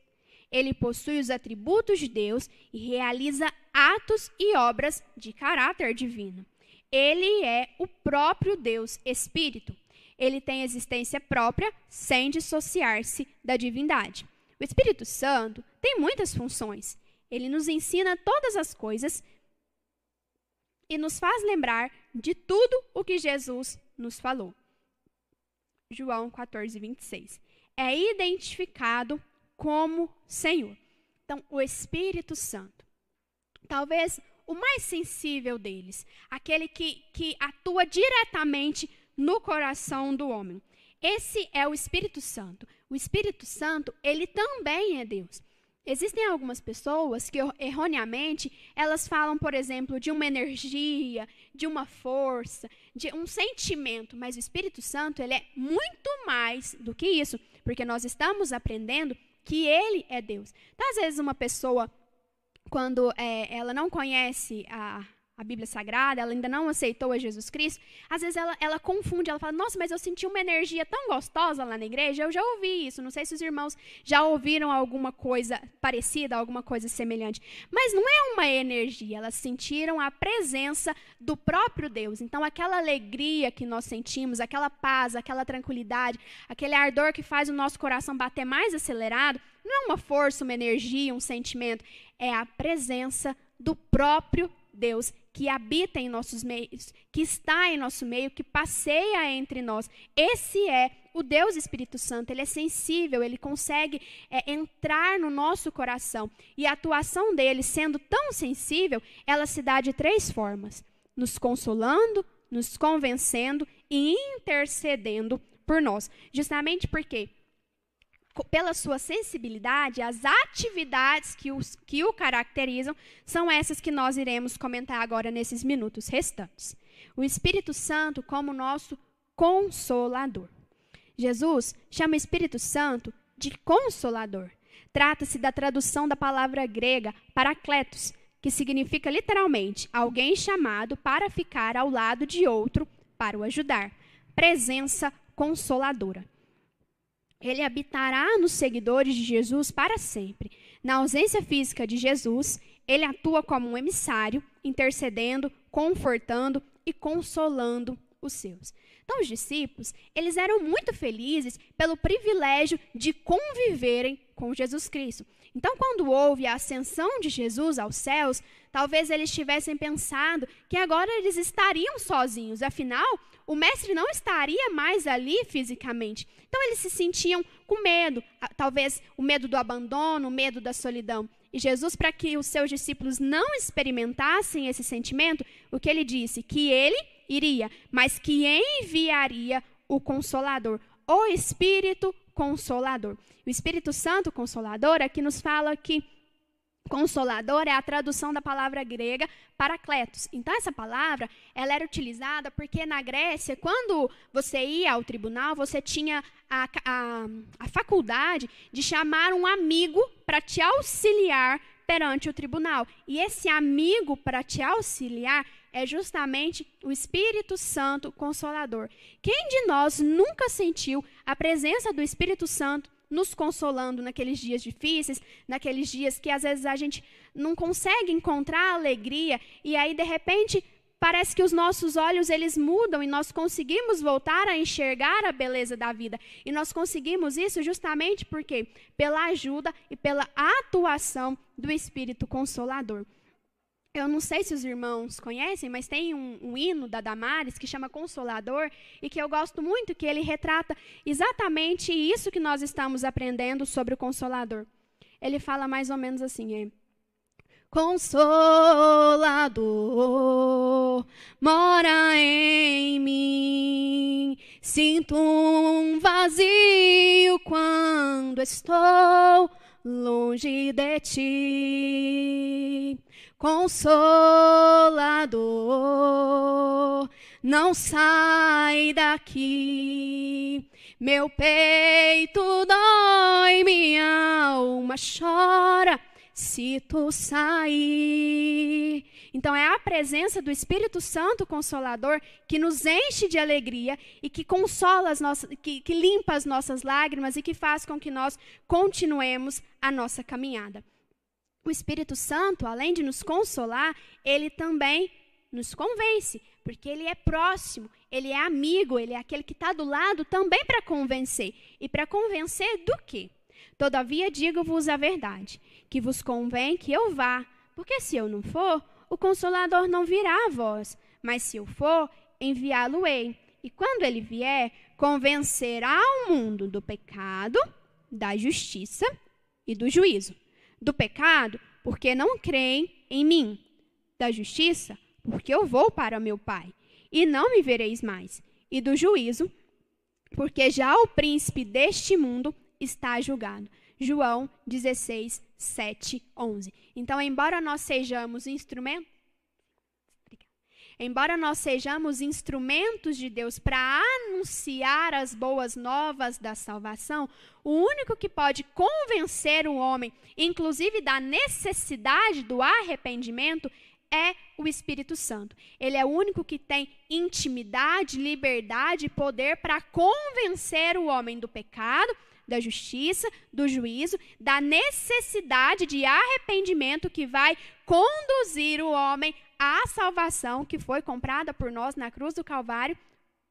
Ele possui os atributos de Deus e realiza atos e obras de caráter divino. Ele é o próprio Deus Espírito. Ele tem existência própria sem dissociar-se da divindade. O Espírito Santo tem muitas funções. Ele nos ensina todas as coisas e nos faz lembrar de tudo o que Jesus nos falou. João 14, 26. É identificado como Senhor. Então, o Espírito Santo. Talvez o mais sensível deles, aquele que, que atua diretamente no coração do homem. Esse é o Espírito Santo. O Espírito Santo, ele também é Deus. Existem algumas pessoas que erroneamente elas falam, por exemplo, de uma energia, de uma força, de um sentimento, mas o Espírito Santo ele é muito mais do que isso, porque nós estamos aprendendo que ele é Deus. Então, às vezes uma pessoa quando é, ela não conhece a, a Bíblia Sagrada, ela ainda não aceitou a Jesus Cristo, às vezes ela, ela confunde, ela fala, nossa, mas eu senti uma energia tão gostosa lá na igreja, eu já ouvi isso. Não sei se os irmãos já ouviram alguma coisa parecida, alguma coisa semelhante. Mas não é uma energia, elas sentiram a presença do próprio Deus. Então, aquela alegria que nós sentimos, aquela paz, aquela tranquilidade, aquele ardor que faz o nosso coração bater mais acelerado, não é uma força, uma energia, um sentimento, é a presença do próprio Deus que habita em nossos meios, que está em nosso meio, que passeia entre nós. Esse é o Deus Espírito Santo, ele é sensível, ele consegue é, entrar no nosso coração. E a atuação dele, sendo tão sensível, ela se dá de três formas: nos consolando, nos convencendo e intercedendo por nós. Justamente porque pela sua sensibilidade, as atividades que, os, que o caracterizam são essas que nós iremos comentar agora nesses minutos restantes. O Espírito Santo como nosso consolador. Jesus chama o Espírito Santo de consolador. Trata-se da tradução da palavra grega paracletos, que significa literalmente alguém chamado para ficar ao lado de outro para o ajudar. Presença consoladora. Ele habitará nos seguidores de Jesus para sempre. Na ausência física de Jesus, ele atua como um emissário, intercedendo, confortando e consolando os seus. Então, os discípulos, eles eram muito felizes pelo privilégio de conviverem com Jesus Cristo. Então, quando houve a ascensão de Jesus aos céus, talvez eles tivessem pensado que agora eles estariam sozinhos, afinal, o mestre não estaria mais ali fisicamente. Então eles se sentiam com medo, talvez o medo do abandono, o medo da solidão. E Jesus, para que os seus discípulos não experimentassem esse sentimento, o que ele disse? Que ele iria, mas que enviaria o Consolador, o Espírito Consolador. O Espírito Santo Consolador aqui é nos fala que Consolador é a tradução da palavra grega paracletos. Então essa palavra, ela era utilizada porque na Grécia, quando você ia ao tribunal, você tinha a, a, a faculdade de chamar um amigo para te auxiliar perante o tribunal. E esse amigo para te auxiliar é justamente o Espírito Santo Consolador. Quem de nós nunca sentiu a presença do Espírito Santo nos consolando naqueles dias difíceis, naqueles dias que às vezes a gente não consegue encontrar alegria e aí de repente parece que os nossos olhos eles mudam e nós conseguimos voltar a enxergar a beleza da vida. E nós conseguimos isso justamente porque pela ajuda e pela atuação do Espírito Consolador. Eu não sei se os irmãos conhecem, mas tem um, um, hino da Damares que chama Consolador e que eu gosto muito, que ele retrata exatamente isso que nós estamos aprendendo sobre o Consolador. Ele fala mais ou menos assim: é, Consolador mora em mim, sinto um vazio quando estou longe de ti Consolador, não sai daqui. Meu peito dói, minha alma chora se tu sair. Então é a presença do Espírito Santo Consolador que nos enche de alegria e que consola as nossas, que, que limpa as nossas lágrimas e que faz com que nós continuemos a nossa caminhada. O Espírito Santo, além de nos consolar, ele também nos convence, porque ele é próximo, ele é amigo, ele é aquele que está do lado também para convencer. E para convencer do quê? Todavia digo-vos a verdade, que vos convém que eu vá, porque se eu não for, o consolador não virá a vós, mas se eu for, enviá-lo-ei. E quando ele vier, convencerá o mundo do pecado, da justiça e do juízo. Do pecado, porque não creem em mim. Da justiça, porque eu vou para meu Pai, e não me vereis mais. E do juízo, porque já o príncipe deste mundo está julgado. João 16, 7, 11. Então, embora nós sejamos instrumentos, Embora nós sejamos instrumentos de Deus para anunciar as boas novas da salvação, o único que pode convencer o homem, inclusive da necessidade do arrependimento, é o Espírito Santo. Ele é o único que tem intimidade, liberdade e poder para convencer o homem do pecado, da justiça, do juízo, da necessidade de arrependimento que vai conduzir o homem a salvação que foi comprada por nós na cruz do Calvário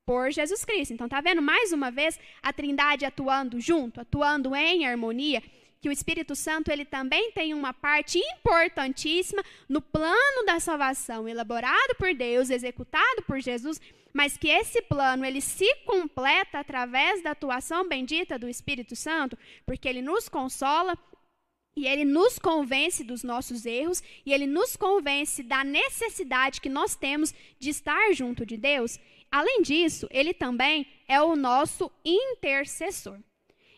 por Jesus Cristo. Então, tá vendo mais uma vez a Trindade atuando junto, atuando em harmonia, que o Espírito Santo ele também tem uma parte importantíssima no plano da salvação elaborado por Deus, executado por Jesus, mas que esse plano ele se completa através da atuação bendita do Espírito Santo, porque ele nos consola, e ele nos convence dos nossos erros e ele nos convence da necessidade que nós temos de estar junto de Deus. Além disso, ele também é o nosso intercessor.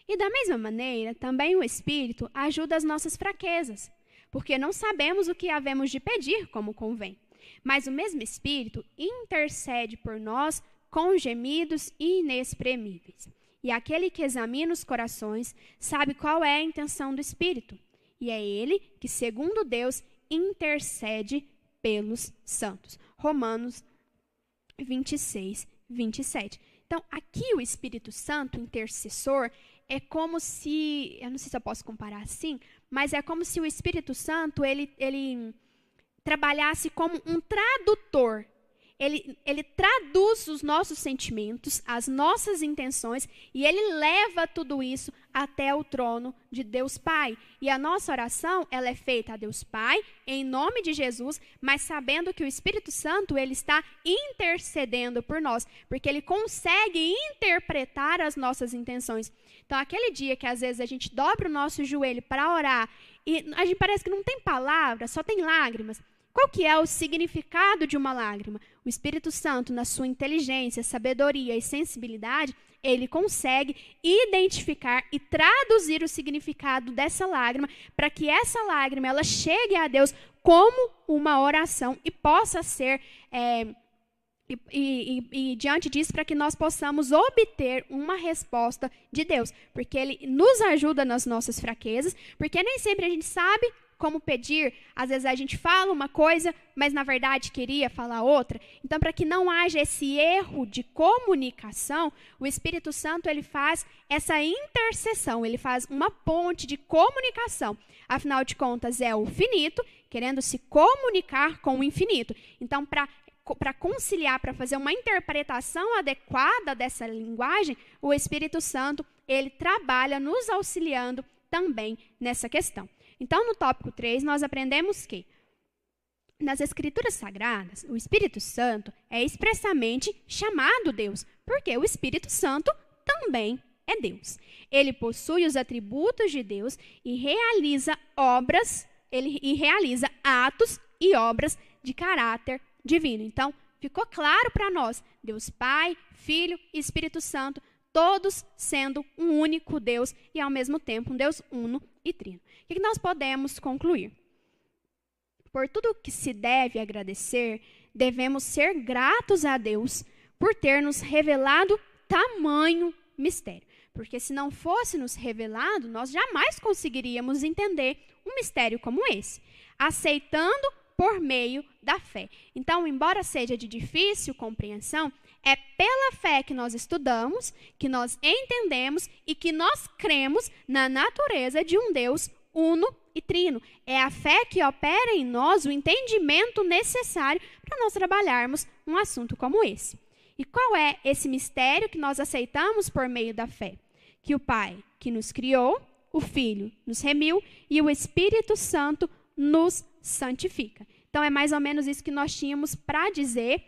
E da mesma maneira, também o Espírito ajuda as nossas fraquezas, porque não sabemos o que havemos de pedir como convém. Mas o mesmo Espírito intercede por nós com gemidos inexprimíveis. E aquele que examina os corações sabe qual é a intenção do Espírito e é ele que, segundo Deus, intercede pelos santos. Romanos 26, 27. Então, aqui o Espírito Santo, intercessor, é como se, eu não sei se eu posso comparar assim, mas é como se o Espírito Santo ele, ele trabalhasse como um tradutor ele, ele traduz os nossos sentimentos, as nossas intenções, e ele leva tudo isso até o trono de Deus Pai. E a nossa oração, ela é feita a Deus Pai, em nome de Jesus, mas sabendo que o Espírito Santo, ele está intercedendo por nós, porque ele consegue interpretar as nossas intenções. Então, aquele dia que às vezes a gente dobra o nosso joelho para orar, e a gente parece que não tem palavra, só tem lágrimas. Qual que é o significado de uma lágrima? Espírito Santo, na sua inteligência, sabedoria e sensibilidade, ele consegue identificar e traduzir o significado dessa lágrima para que essa lágrima ela chegue a Deus como uma oração e possa ser é, e, e, e, e, diante disso para que nós possamos obter uma resposta de Deus, porque Ele nos ajuda nas nossas fraquezas, porque nem sempre a gente sabe como pedir. Às vezes a gente fala uma coisa, mas na verdade queria falar outra. Então, para que não haja esse erro de comunicação, o Espírito Santo ele faz essa intercessão, ele faz uma ponte de comunicação. Afinal de contas, é o finito querendo se comunicar com o infinito. Então, para para conciliar, para fazer uma interpretação adequada dessa linguagem, o Espírito Santo, ele trabalha nos auxiliando também nessa questão. Então, no tópico 3, nós aprendemos que nas Escrituras Sagradas, o Espírito Santo é expressamente chamado Deus, porque o Espírito Santo também é Deus. Ele possui os atributos de Deus e realiza obras, ele e realiza atos e obras de caráter divino. Então, ficou claro para nós, Deus Pai, Filho e Espírito Santo, todos sendo um único Deus e ao mesmo tempo um Deus uno e trino. O que nós podemos concluir? Por tudo que se deve agradecer, devemos ser gratos a Deus por ter nos revelado tamanho mistério. Porque se não fosse nos revelado, nós jamais conseguiríamos entender um mistério como esse. Aceitando por meio da fé. Então, embora seja de difícil compreensão, é pela fé que nós estudamos, que nós entendemos e que nós cremos na natureza de um Deus uno e trino. É a fé que opera em nós o entendimento necessário para nós trabalharmos um assunto como esse. E qual é esse mistério que nós aceitamos por meio da fé? Que o Pai que nos criou, o Filho nos remiu e o Espírito Santo nos santifica. Então é mais ou menos isso que nós tínhamos para dizer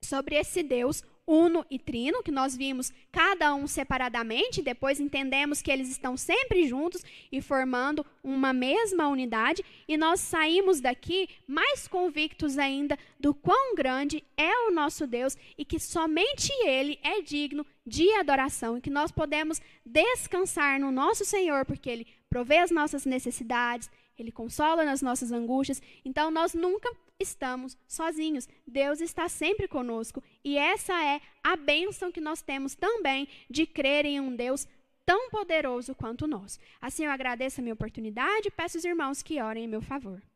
sobre esse Deus uno e trino, que nós vimos cada um separadamente, depois entendemos que eles estão sempre juntos e formando uma mesma unidade, e nós saímos daqui mais convictos ainda do quão grande é o nosso Deus e que somente Ele é digno de adoração, e que nós podemos descansar no nosso Senhor, porque Ele provê as nossas necessidades, ele consola nas nossas angústias. Então nós nunca estamos sozinhos. Deus está sempre conosco. E essa é a bênção que nós temos também de crer em um Deus tão poderoso quanto nós. Assim eu agradeço a minha oportunidade e peço aos irmãos que orem em meu favor.